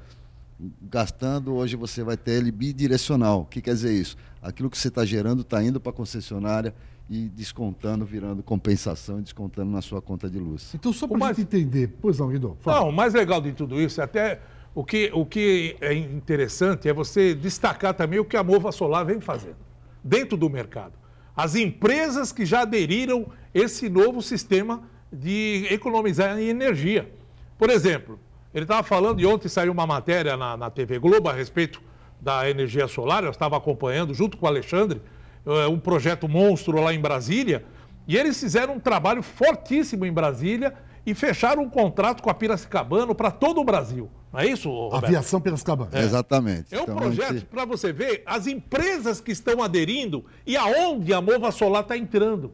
S3: gastando, hoje você vai ter ele bidirecional. O que quer dizer isso? Aquilo que você está gerando está indo para a concessionária e descontando, virando compensação e descontando na sua conta de luz.
S1: Então, só para mais... entender, pois não, Guido.
S4: Fala. Não, o mais legal de tudo isso é até o que, o que é interessante é você destacar também o que a Mova Solar vem fazendo dentro do mercado as empresas que já aderiram esse novo sistema de economizar em energia. Por exemplo, ele estava falando, e ontem saiu uma matéria na, na TV Globo a respeito da energia solar, eu estava acompanhando junto com o Alexandre, eh, um projeto monstro lá em Brasília, e eles fizeram um trabalho fortíssimo em Brasília e fecharam um contrato com a Piracicabano para todo o Brasil. Não é isso, Roberto? Aviação
S3: Piracicabano. É. Exatamente. É um então, projeto gente...
S4: para você ver as empresas que estão aderindo e aonde a Mova Solar está entrando.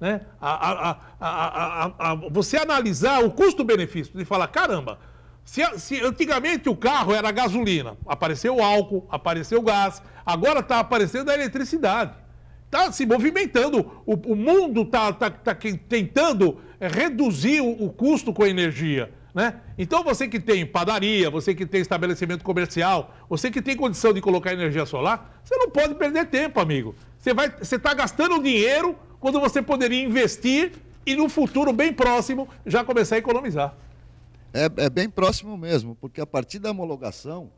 S4: Né? A, a, a, você analisar o custo-benefício e falar, caramba, se, se, antigamente o carro era gasolina, apareceu o álcool, apareceu o gás, agora está aparecendo a eletricidade. Está se movimentando, o, o mundo está tá, tá, tá tentando é reduzir o, custo com a energia. Né? Então você que tem padaria, você que tem estabelecimento comercial, você que tem condição de colocar energia solar, você não pode perder tempo, amigo. Você vai, você está gastando dinheiro quando você poderia investir e no futuro bem próximo já começar a economizar.
S3: É, é bem próximo mesmo, porque a partir da homologação,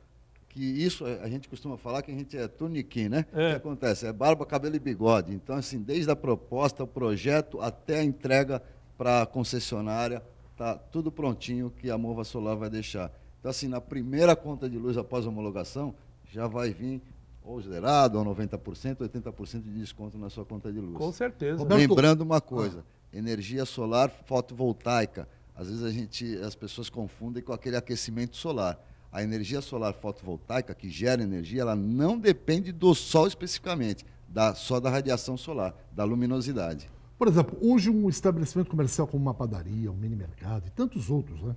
S3: que isso a gente costuma falar que a gente é tuniquim, né? É. O que acontece? É barba, cabelo e bigode. Então, assim, desde a proposta, o projeto até a entrega para a concessionária, tá tudo prontinho que a Mova Solar vai deixar. Então, assim, na primeira conta de luz após a homologação, já vai vir ou zerado, ou 90%, 80% de desconto na sua conta de luz. Com certeza. Roberto... Lembrando uma ah. coisa, energia solar fotovoltaica. Às vezes a gente, as pessoas confundem com aquele aquecimento solar. A energia solar fotovoltaica, que gera energia, ela não depende do sol especificamente, da, só da radiação solar, da luminosidade.
S1: Por exemplo, hoje um estabelecimento comercial como uma padaria, um mini mercado e tantos outros, né?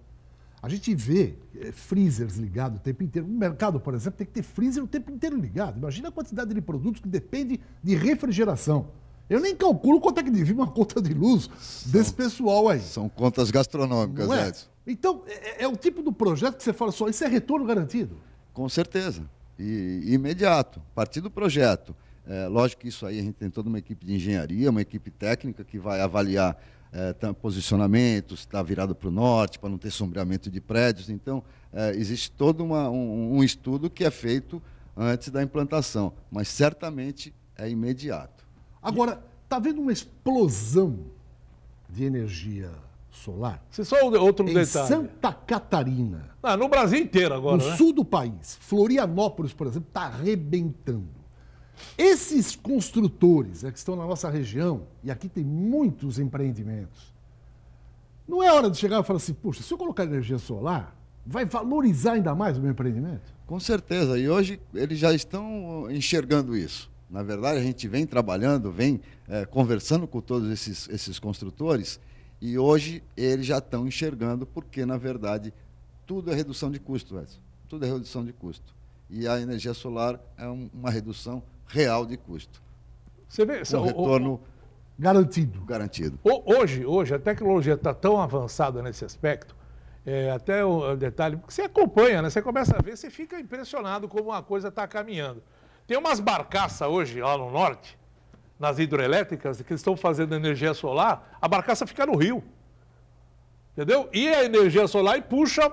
S1: A gente vê eh, freezers ligados o tempo inteiro. O mercado, por exemplo, tem que ter freezer o tempo inteiro ligado. Imagina a quantidade de produtos que depende de refrigeração. Eu nem calculo quanto é que devia uma conta de luz são, desse pessoal aí. São contas gastronômicas, né? é? Edson. Então, é, é, é, o tipo do projeto que você fala só, isso é retorno garantido? Com certeza.
S3: E imediato. A partir do projeto, é, lógico que isso aí a gente tem toda uma equipe de engenharia, uma equipe técnica que vai avaliar é, posicionamentos, está virado para o norte, para não ter sombreamento de prédios. Então, é, existe todo uma, um, um, estudo que é feito antes da implantação, mas certamente é imediato. Agora, está
S1: havendo uma explosão de energia solar. Você é só outro em detalhe. Santa Catarina.
S4: Ah, no Brasil inteiro agora. No né? sul
S1: do país. Florianópolis, por exemplo, está arrebentando. Esses construtores é, que estão na nossa região, e aqui tem muitos empreendimentos, não é hora de chegar e falar assim, puxa, se eu colocar energia solar, vai valorizar ainda mais o meu empreendimento? Com certeza, e hoje
S3: eles já estão enxergando isso. Na verdade, a gente vem trabalhando, vem é, conversando com todos esses, esses construtores, e hoje eles já estão enxergando, porque, na verdade, tudo é redução de custo, Edson. Tudo é redução de custo. E a energia
S4: solar é um, uma redução real de custo. Você vê, um o, retorno o, garantido. Garantido. hoje, hoje a tecnologia está tão avançada nesse aspecto, é, até o detalhe, porque você acompanha, né? Você começa a ver, você fica impressionado como uma coisa está caminhando. Tem umas barcaças hoje lá no norte, nas hidrelétricas, que estão fazendo energia solar, a barcaça fica no rio. Entendeu? E a energia solar e puxa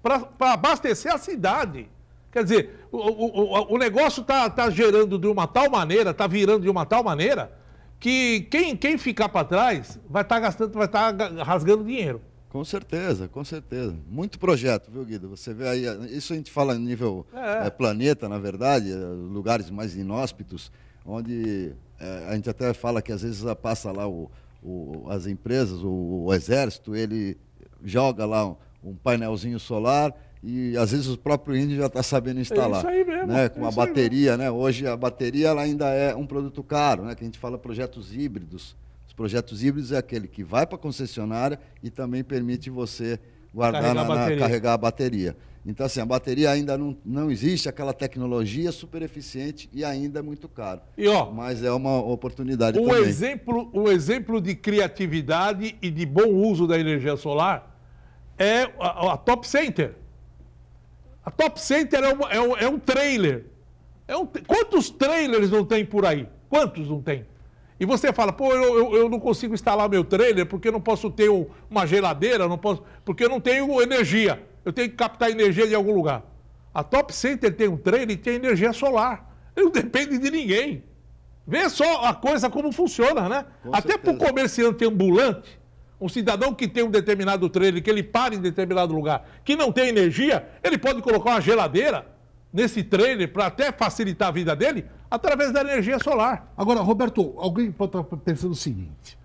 S4: para abastecer a cidade. Quer dizer, o, o, o negócio está tá gerando de uma tal maneira, está virando de uma tal maneira, que quem, quem ficar para trás vai estar tá gastando, vai estar tá rasgando dinheiro. Com certeza,
S3: com certeza. Muito projeto, viu, Guido? Você vê aí, isso a gente fala em nível é. É, planeta, na verdade, eh, lugares mais inóspitos, onde é, a gente até fala que às vezes passa lá o, o as empresas, o, o, exército, ele joga lá um, um painelzinho solar e às vezes o próprio índio já está sabendo é instalar. É isso aí mesmo. Né? É Com é a bateria, né? Hoje a bateria ela ainda é um produto caro, né? Que a gente fala projetos híbridos. Os projetos híbridos é aquele que vai para a concessionária e também permite você guardar carregar, na, a carregar, a bateria. Então, assim, a bateria ainda não, não existe aquela tecnologia é super eficiente e ainda é muito caro. E, ó, Mas é uma oportunidade o também.
S4: Exemplo, o exemplo de criatividade e de bom uso da energia solar é a, a Top Center. A Top Center é, é, um, é um trailer. É um, quantos trailers não tem por aí? Quantos não tem? E você fala, pô, eu, eu, eu não consigo instalar meu trailer porque eu não posso ter uma geladeira, não posso, porque eu não tenho energia. Eu tenho que captar energia de algum lugar. A Top Center tem um trailer e tem energia solar. Ele não [laughs] depende de ninguém. Vê só a coisa como funciona, né? Com Até para o comerciante ambulante, um cidadão que tem um determinado trailer, que ele para em determinado lugar, que não tem energia, ele pode colocar uma geladeira nesse trailer
S1: para até facilitar a vida dele através da energia solar. Agora, Roberto, alguém pode estar tá pensando o seguinte: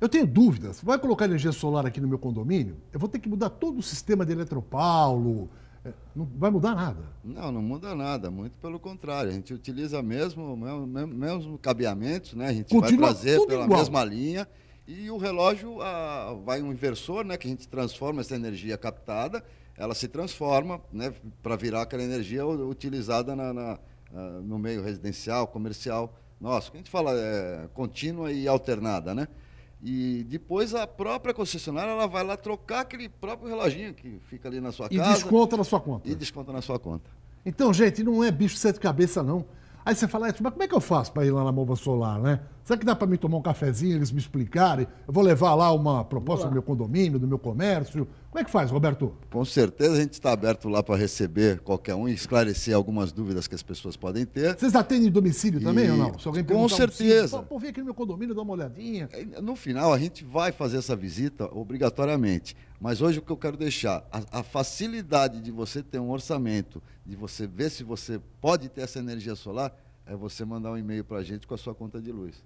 S1: eu tenho dúvidas. Vai colocar energia solar aqui no meu condomínio? Eu vou ter que mudar todo o sistema de Eletropaulo. É, não vai mudar nada? Não, não
S3: muda nada. Muito pelo contrário. A gente utiliza mesmo, mesmo, mesmo cabeamentos, né? A gente Continua vai trazer pela igual. mesma linha. E o relógio ah, vai um inversor, né, que a gente transforma essa energia captada, ela se transforma né, para virar aquela energia utilizada na, na, ah, no meio residencial, comercial nosso. Que a gente fala é, contínua e alternada, né? E depois a própria concessionária ela vai lá trocar aquele próprio reloginho que fica ali na sua e casa. E desconta
S1: na sua conta. E desconta na sua conta. Então, gente, não é bicho de sete cabeça, não. Aí você fala, mas como é que eu faço para ir lá na Mova solar, né? Será que dá para me tomar um cafezinho, eles me explicarem? Eu vou levar lá uma proposta do meu condomínio, do meu comércio. Como é que faz, Roberto?
S3: Com certeza a gente está aberto lá para receber qualquer um e esclarecer algumas dúvidas que as pessoas podem ter. Vocês
S1: atendem domicílio e... também ou não? Se alguém Com certeza. Um Pô, vem aqui no meu condomínio, dá uma olhadinha.
S3: No final, a gente vai fazer essa visita obrigatoriamente. Mas hoje o que eu quero deixar, a, a facilidade de você ter um orçamento, de você ver se você pode ter essa energia solar, é você mandar um e-mail para a gente com a sua conta de luz.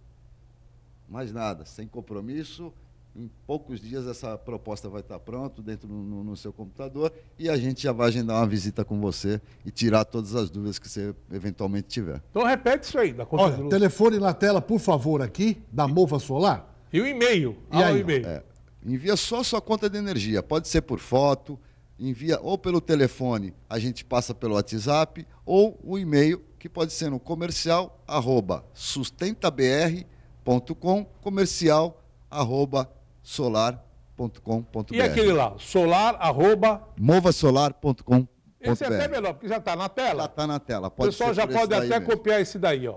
S3: Mais nada, sem compromisso. Em poucos dias essa proposta vai estar pronta dentro no, no, seu computador e a gente já vai agendar uma visita com você e tirar todas as dúvidas que você
S1: eventualmente tiver. Então repete isso aí. Da conta Olha, telefone na tela, por favor, aqui, da Mova Solar. E o e-mail. E aí, o e-mail. É, envia só sua conta de energia. Pode ser por
S3: foto, envia ou pelo telefone, a gente passa pelo WhatsApp, ou o e-mail, que pode ser no comercial, arroba sustentabr.com solar.com, comercial arroba solar.com.br. E aquele lá,
S4: solar arroba...
S3: movasolar.com.br. Esse é até
S4: melhor, porque já está na tela. Já está na tela. Pode o pessoal já pode até copiar esse daí, ó.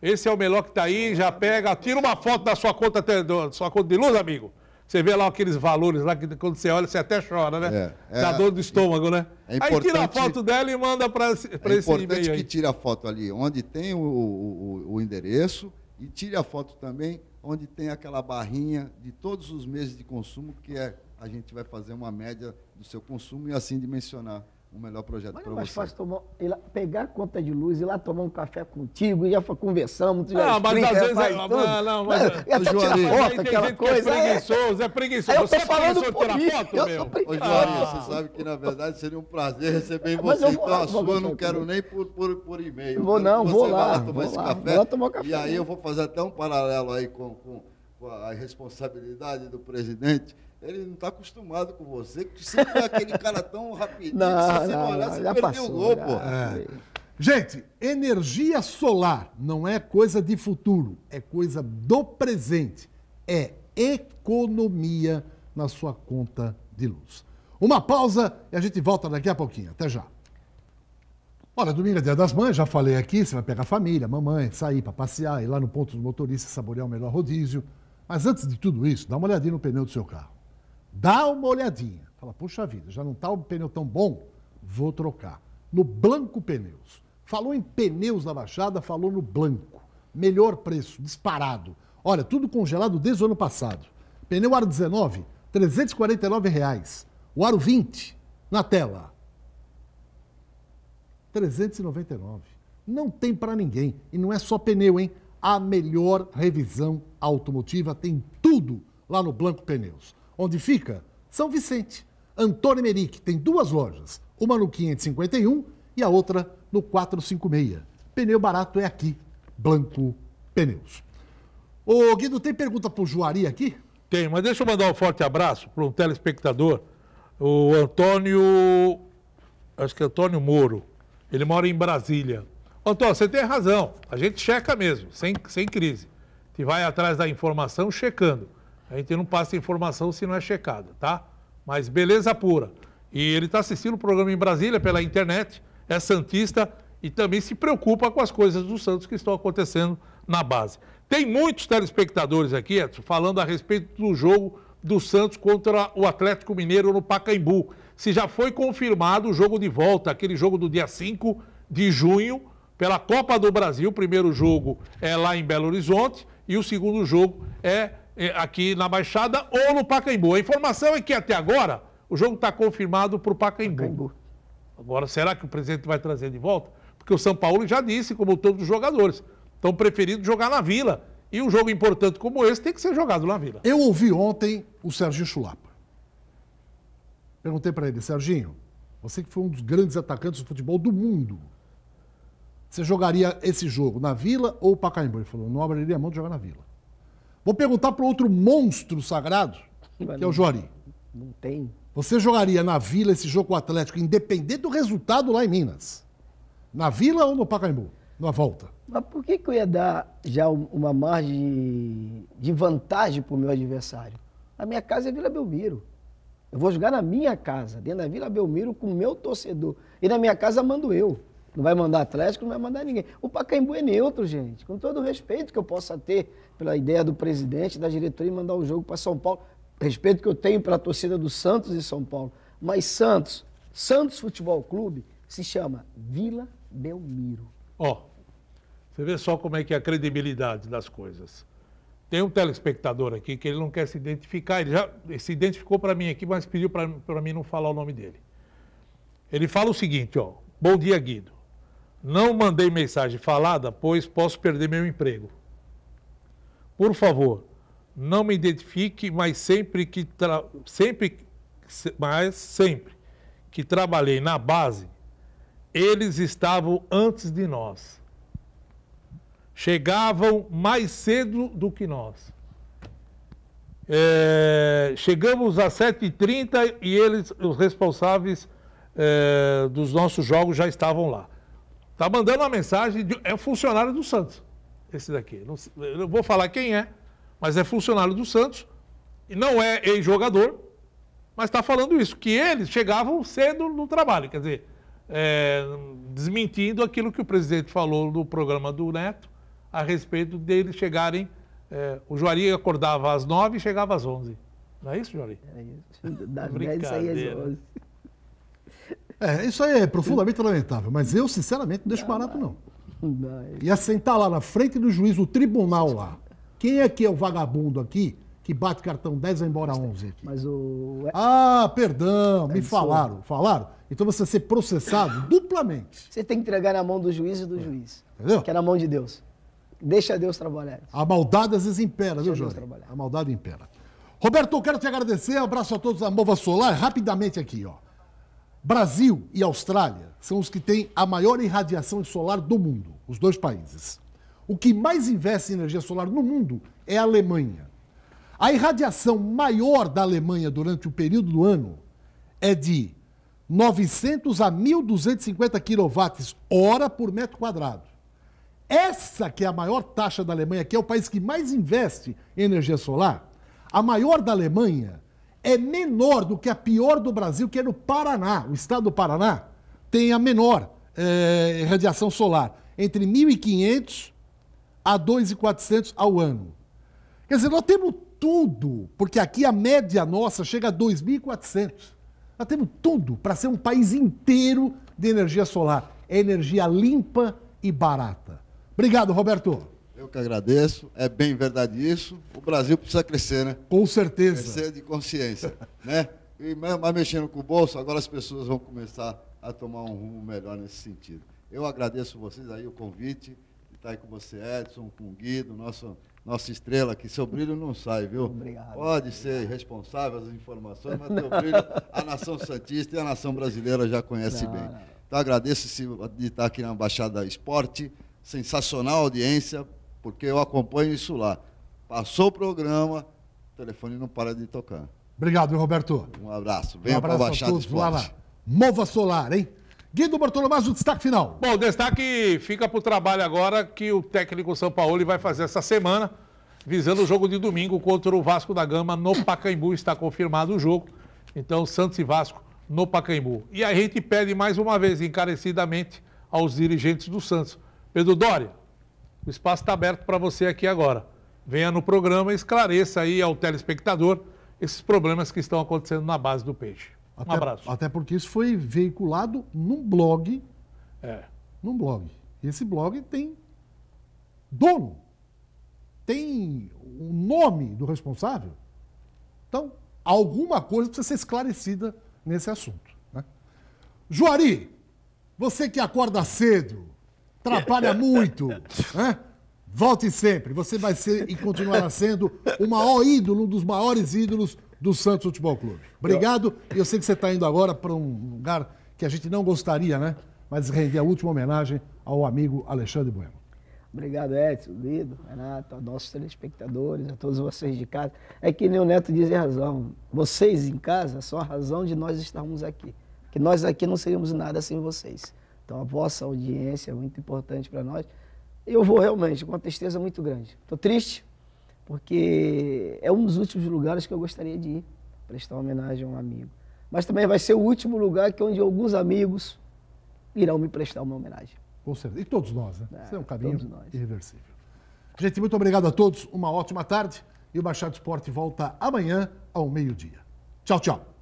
S4: Esse é o melhor que está aí, já pega, tira uma foto da sua conta, da sua conta de luz, amigo. Você vê lá aqueles valores lá que quando você olha, você até chora, né? É, é, Dá dor do estômago, né? É aí tira a foto dela e manda para é esse e-mail. É importante que
S3: tire a foto ali, onde tem o, o, o endereço e tire a foto também, onde tem aquela barrinha de todos os meses de consumo, que é a gente vai fazer uma média do seu consumo e assim dimensionar o melhor projeto é para você. É mais fácil
S2: tomar, lá, pegar a conta de luz e lá tomar um café contigo, e já conversamos, tu já Não, explica, é mas às vezes é, não, não, mas, até
S4: tirar foto, aquela é coisa. É preguiçoso, é, preguiçoso. você eu falando é por foto, eu meu.
S3: Ô, Juari, ah. você sabe que na verdade seria um prazer receber você. Então, vou, então a sua eu não quero nem por, por, por e-mail. Vou não, vou lá. Vou lá, vou lá tomar café. E aí eu vou fazer até um paralelo aí com a responsabilidade do presidente ele não está acostumado com você, que
S1: sempre foi aquele cara
S3: tão rapidinho. Não, se você não, olhar, não, você já perdeu passou, o gol, já, pô.
S1: É. Gente, energia solar não é coisa de futuro, é coisa do presente. É economia na sua conta de luz. Uma pausa e a gente volta daqui a pouquinho. Até já. Olha, domingo é dia das mães, já falei aqui, você vai pegar a família, a mamãe, sair para passear, ir lá no ponto do motorista, saborear o melhor rodízio. Mas antes de tudo isso, dá uma olhadinha no pneu do seu carro dá uma olhadinha. Fala, puxa vida, já não está o pneu tão bom, vou trocar. No Blanco Pneus. Falou em pneus da Baixada, falou no Blanco. Melhor preço, disparado. Olha, tudo congelado desde o ano passado. Pneu aro 19, 349 reais. O aro 20, na tela, 399. Não tem para ninguém. E não é só pneu, hein? A melhor revisão automotiva tem tudo lá no Blanco Pneus. Onde fica? São Vicente. Antônio Merique tem duas lojas, uma no 551 e a outra no 456. Pneu barato é aqui, Blanco Pneus. Ô Guido,
S4: tem pergunta pro Juari aqui? Tem, mas deixa eu mandar um forte abraço para um telespectador, o Antônio, acho que é Antônio Moro. Ele mora em Brasília. Antônio, você tem razão, a gente checa mesmo, sem, sem crise. A gente vai atrás da informação checando. A gente não passa informação se não é checada, tá? Mas beleza pura. E ele está assistindo o programa em Brasília pela internet, é Santista e também se preocupa com as coisas do Santos que estão acontecendo na base. Tem muitos telespectadores aqui, Edson, falando a respeito do jogo do Santos contra o Atlético Mineiro no Pacaembu. Se já foi confirmado o jogo de volta, aquele jogo do dia 5 de junho, pela Copa do Brasil, o primeiro jogo é lá em Belo Horizonte e o segundo jogo é eh, aqui na Baixada ou no Pacaembu. A informação é que até agora o jogo está confirmado para o Pacaembu. Pacaembu. Agora, será que o presidente vai trazer de volta? Porque o São Paulo já disse, como todos os jogadores, estão preferindo jogar na Vila. E um jogo importante como esse tem que ser jogado na Vila.
S1: Eu ouvi ontem o Serginho Chulapa. Perguntei para ele, Serginho, você que foi um dos grandes atacantes do futebol do mundo, você jogaria esse jogo na Vila ou Pacaembu? Ele falou, não abriria mão de jogar na Vila. Vou perguntar para outro monstro sagrado, que é o Jori. Não tem. Você jogaria na Vila esse jogo com o Atlético, independente do resultado lá em Minas? Na Vila ou no Pacaembu? Na volta? Mas por que, que eu ia dar já uma margem
S2: de vantagem para o meu adversário? A minha casa é Vila Belmiro. Eu vou jogar na minha casa, dentro da Vila Belmiro, com o meu torcedor. E na minha casa mando eu. Não vai mandar Atlético, não vai mandar ninguém. O Pacaembu é neutro, gente. Com todo o respeito que eu possa ter pela ideia do presidente, da diretoria, mandar o jogo para São Paulo. Respeito que eu tenho para a torcida do Santos e São Paulo. Mas Santos, Santos Futebol Clube, se chama Vila Belmiro.
S4: Ó, oh, você vê só como é que é a credibilidade das coisas. Tem um telespectador aqui que ele não quer se identificar. Ele já se identificou para mim aqui, mas pediu para mim não falar o nome dele. Ele fala o seguinte, ó. Bom dia, Guido. Não mandei mensagem falada, pois posso perder meu emprego. Por favor, não me identifique, mas sempre que tra... sempre mas sempre que trabalhei na base, eles estavam antes de nós. Chegavam mais cedo do que nós. É... chegamos às 7h30 e eles, os responsáveis é... dos nossos jogos, já estavam lá. Tá mandando uma mensagem, de, é funcionário do Santos, esse daqui. Não, eu vou falar quem é, mas é funcionário do Santos, e não é ex-jogador, mas está falando isso, que eles chegavam cedo no trabalho, quer dizer, é, desmentindo aquilo que o presidente falou no programa do Neto, a respeito deles chegarem, é, o Juari acordava às nove e chegava às onze. Não é isso, Juari? É isso, das [laughs] 10 às
S1: onze. É, isso aí é profundamente lamentável, mas eu, sinceramente, não deixo barato, não. Ia sentar lá na frente do juiz, o tribunal lá. Quem é que é o vagabundo aqui que bate cartão 10 e vai embora 11 aqui? Mas o... Ah, perdão, me falaram. Falaram? Então você ser processado [laughs] duplamente. Você tem que entregar na
S2: mão do juiz e
S1: do é, juiz. Entendeu? Que é na mão de Deus. Deixa Deus trabalhar. A maldade às vezes impera, Deixa viu, trabalhar. A maldade impera. Roberto, eu quero te agradecer. Um abraço a todos da Mova Solar. Rapidamente aqui, ó. Brasil e Austrália são os que têm a maior irradiação solar do mundo, os dois países. O que mais investe em energia solar no mundo é a Alemanha. A irradiação maior da Alemanha durante o período do ano é de 900 a 1.250 quilowatts hora por metro quadrado. Essa que é a maior taxa da Alemanha, que é o país que mais investe em energia solar, a maior da Alemanha é menor do que a pior do Brasil, que é no Paraná. O estado do Paraná tem a menor é, radiação solar, entre 1.500 a 2.400 ao ano. Quer dizer, nós temos tudo, porque aqui a média nossa chega a 2.400. Nós temos tudo para ser um país inteiro de energia solar. É energia limpa e barata. Obrigado, Roberto
S3: que agradeço. É bem verdade isso. O Brasil precisa crescer, né? Com certeza. Crescer de consciência, [laughs] né? E mais mexendo com o bolso, agora as pessoas vão começar a tomar um rumo melhor nesse sentido. Eu agradeço vocês aí o convite estar aí com você, Edson, com o Guido, nosso, nossa estrela aqui. Seu brilho não sai, viu? Obrigado. Pode ser responsável as informações, mas seu [laughs] brilho, a nação Santista e a nação brasileira já conhece não, bem. Não. Então agradeço de estar aqui na Baixada Esporte. Sensacional audiência porque eu acompanho isso lá. Passou o programa, o telefone não para de tocar.
S1: Obrigado, Roberto. Um abraço.
S3: Venha um para baixar todos lá
S1: Mova Solar, hein? Guido Bartolomás, o destaque final. Bom, o destaque
S4: fica para o trabalho agora que o técnico São Paulo vai fazer essa semana, visando o jogo de domingo contra o Vasco da Gama no Pacaembu. Está confirmado o jogo. Então, Santos e Vasco no Pacaembu. E a gente pede mais uma vez, encarecidamente, aos dirigentes do Santos. Pedro Doria, o espaço está aberto para você aqui agora. Venha no programa e esclareça aí ao telespectador esses problemas que estão acontecendo na base do peixe. Até, um abraço.
S1: Até porque isso foi veiculado num blog. É. Num blog. Esse blog tem dono, tem o nome do responsável. Então, alguma coisa precisa ser esclarecida nesse assunto. Né? Juari, você que acorda cedo, Atrapalha [laughs] muito. Né? Volte sempre. Você vai ser e continuará sendo o maior ídolo, um dos maiores ídolos do Santos Futebol Clube. Obrigado. E eu sei que você está indo agora para um lugar que a gente não gostaria, né? Mas render a última homenagem ao amigo Alexandre Bueno.
S2: Obrigado, Edson, Lido, Renato, aos nossos telespectadores, a todos vocês de casa. É que nem o Neto diz é razão. Vocês em casa são a razão de nós estarmos aqui. Que nós aqui não seríamos nada sem vocês. Então, a vossa audiência é muito importante para nós. Eu vou realmente com uma tristeza muito grande. Estou triste, porque é um dos últimos lugares que eu gostaria de ir, prestar homenagem a um amigo. Mas também vai ser o último lugar que onde alguns amigos irão me prestar uma homenagem.
S1: Com certeza. E todos nós, né? É, Isso é um caminho irreversível. Gente, muito obrigado a todos. Uma ótima tarde. E o Baixada Esporte volta amanhã ao meio-dia. Tchau, tchau.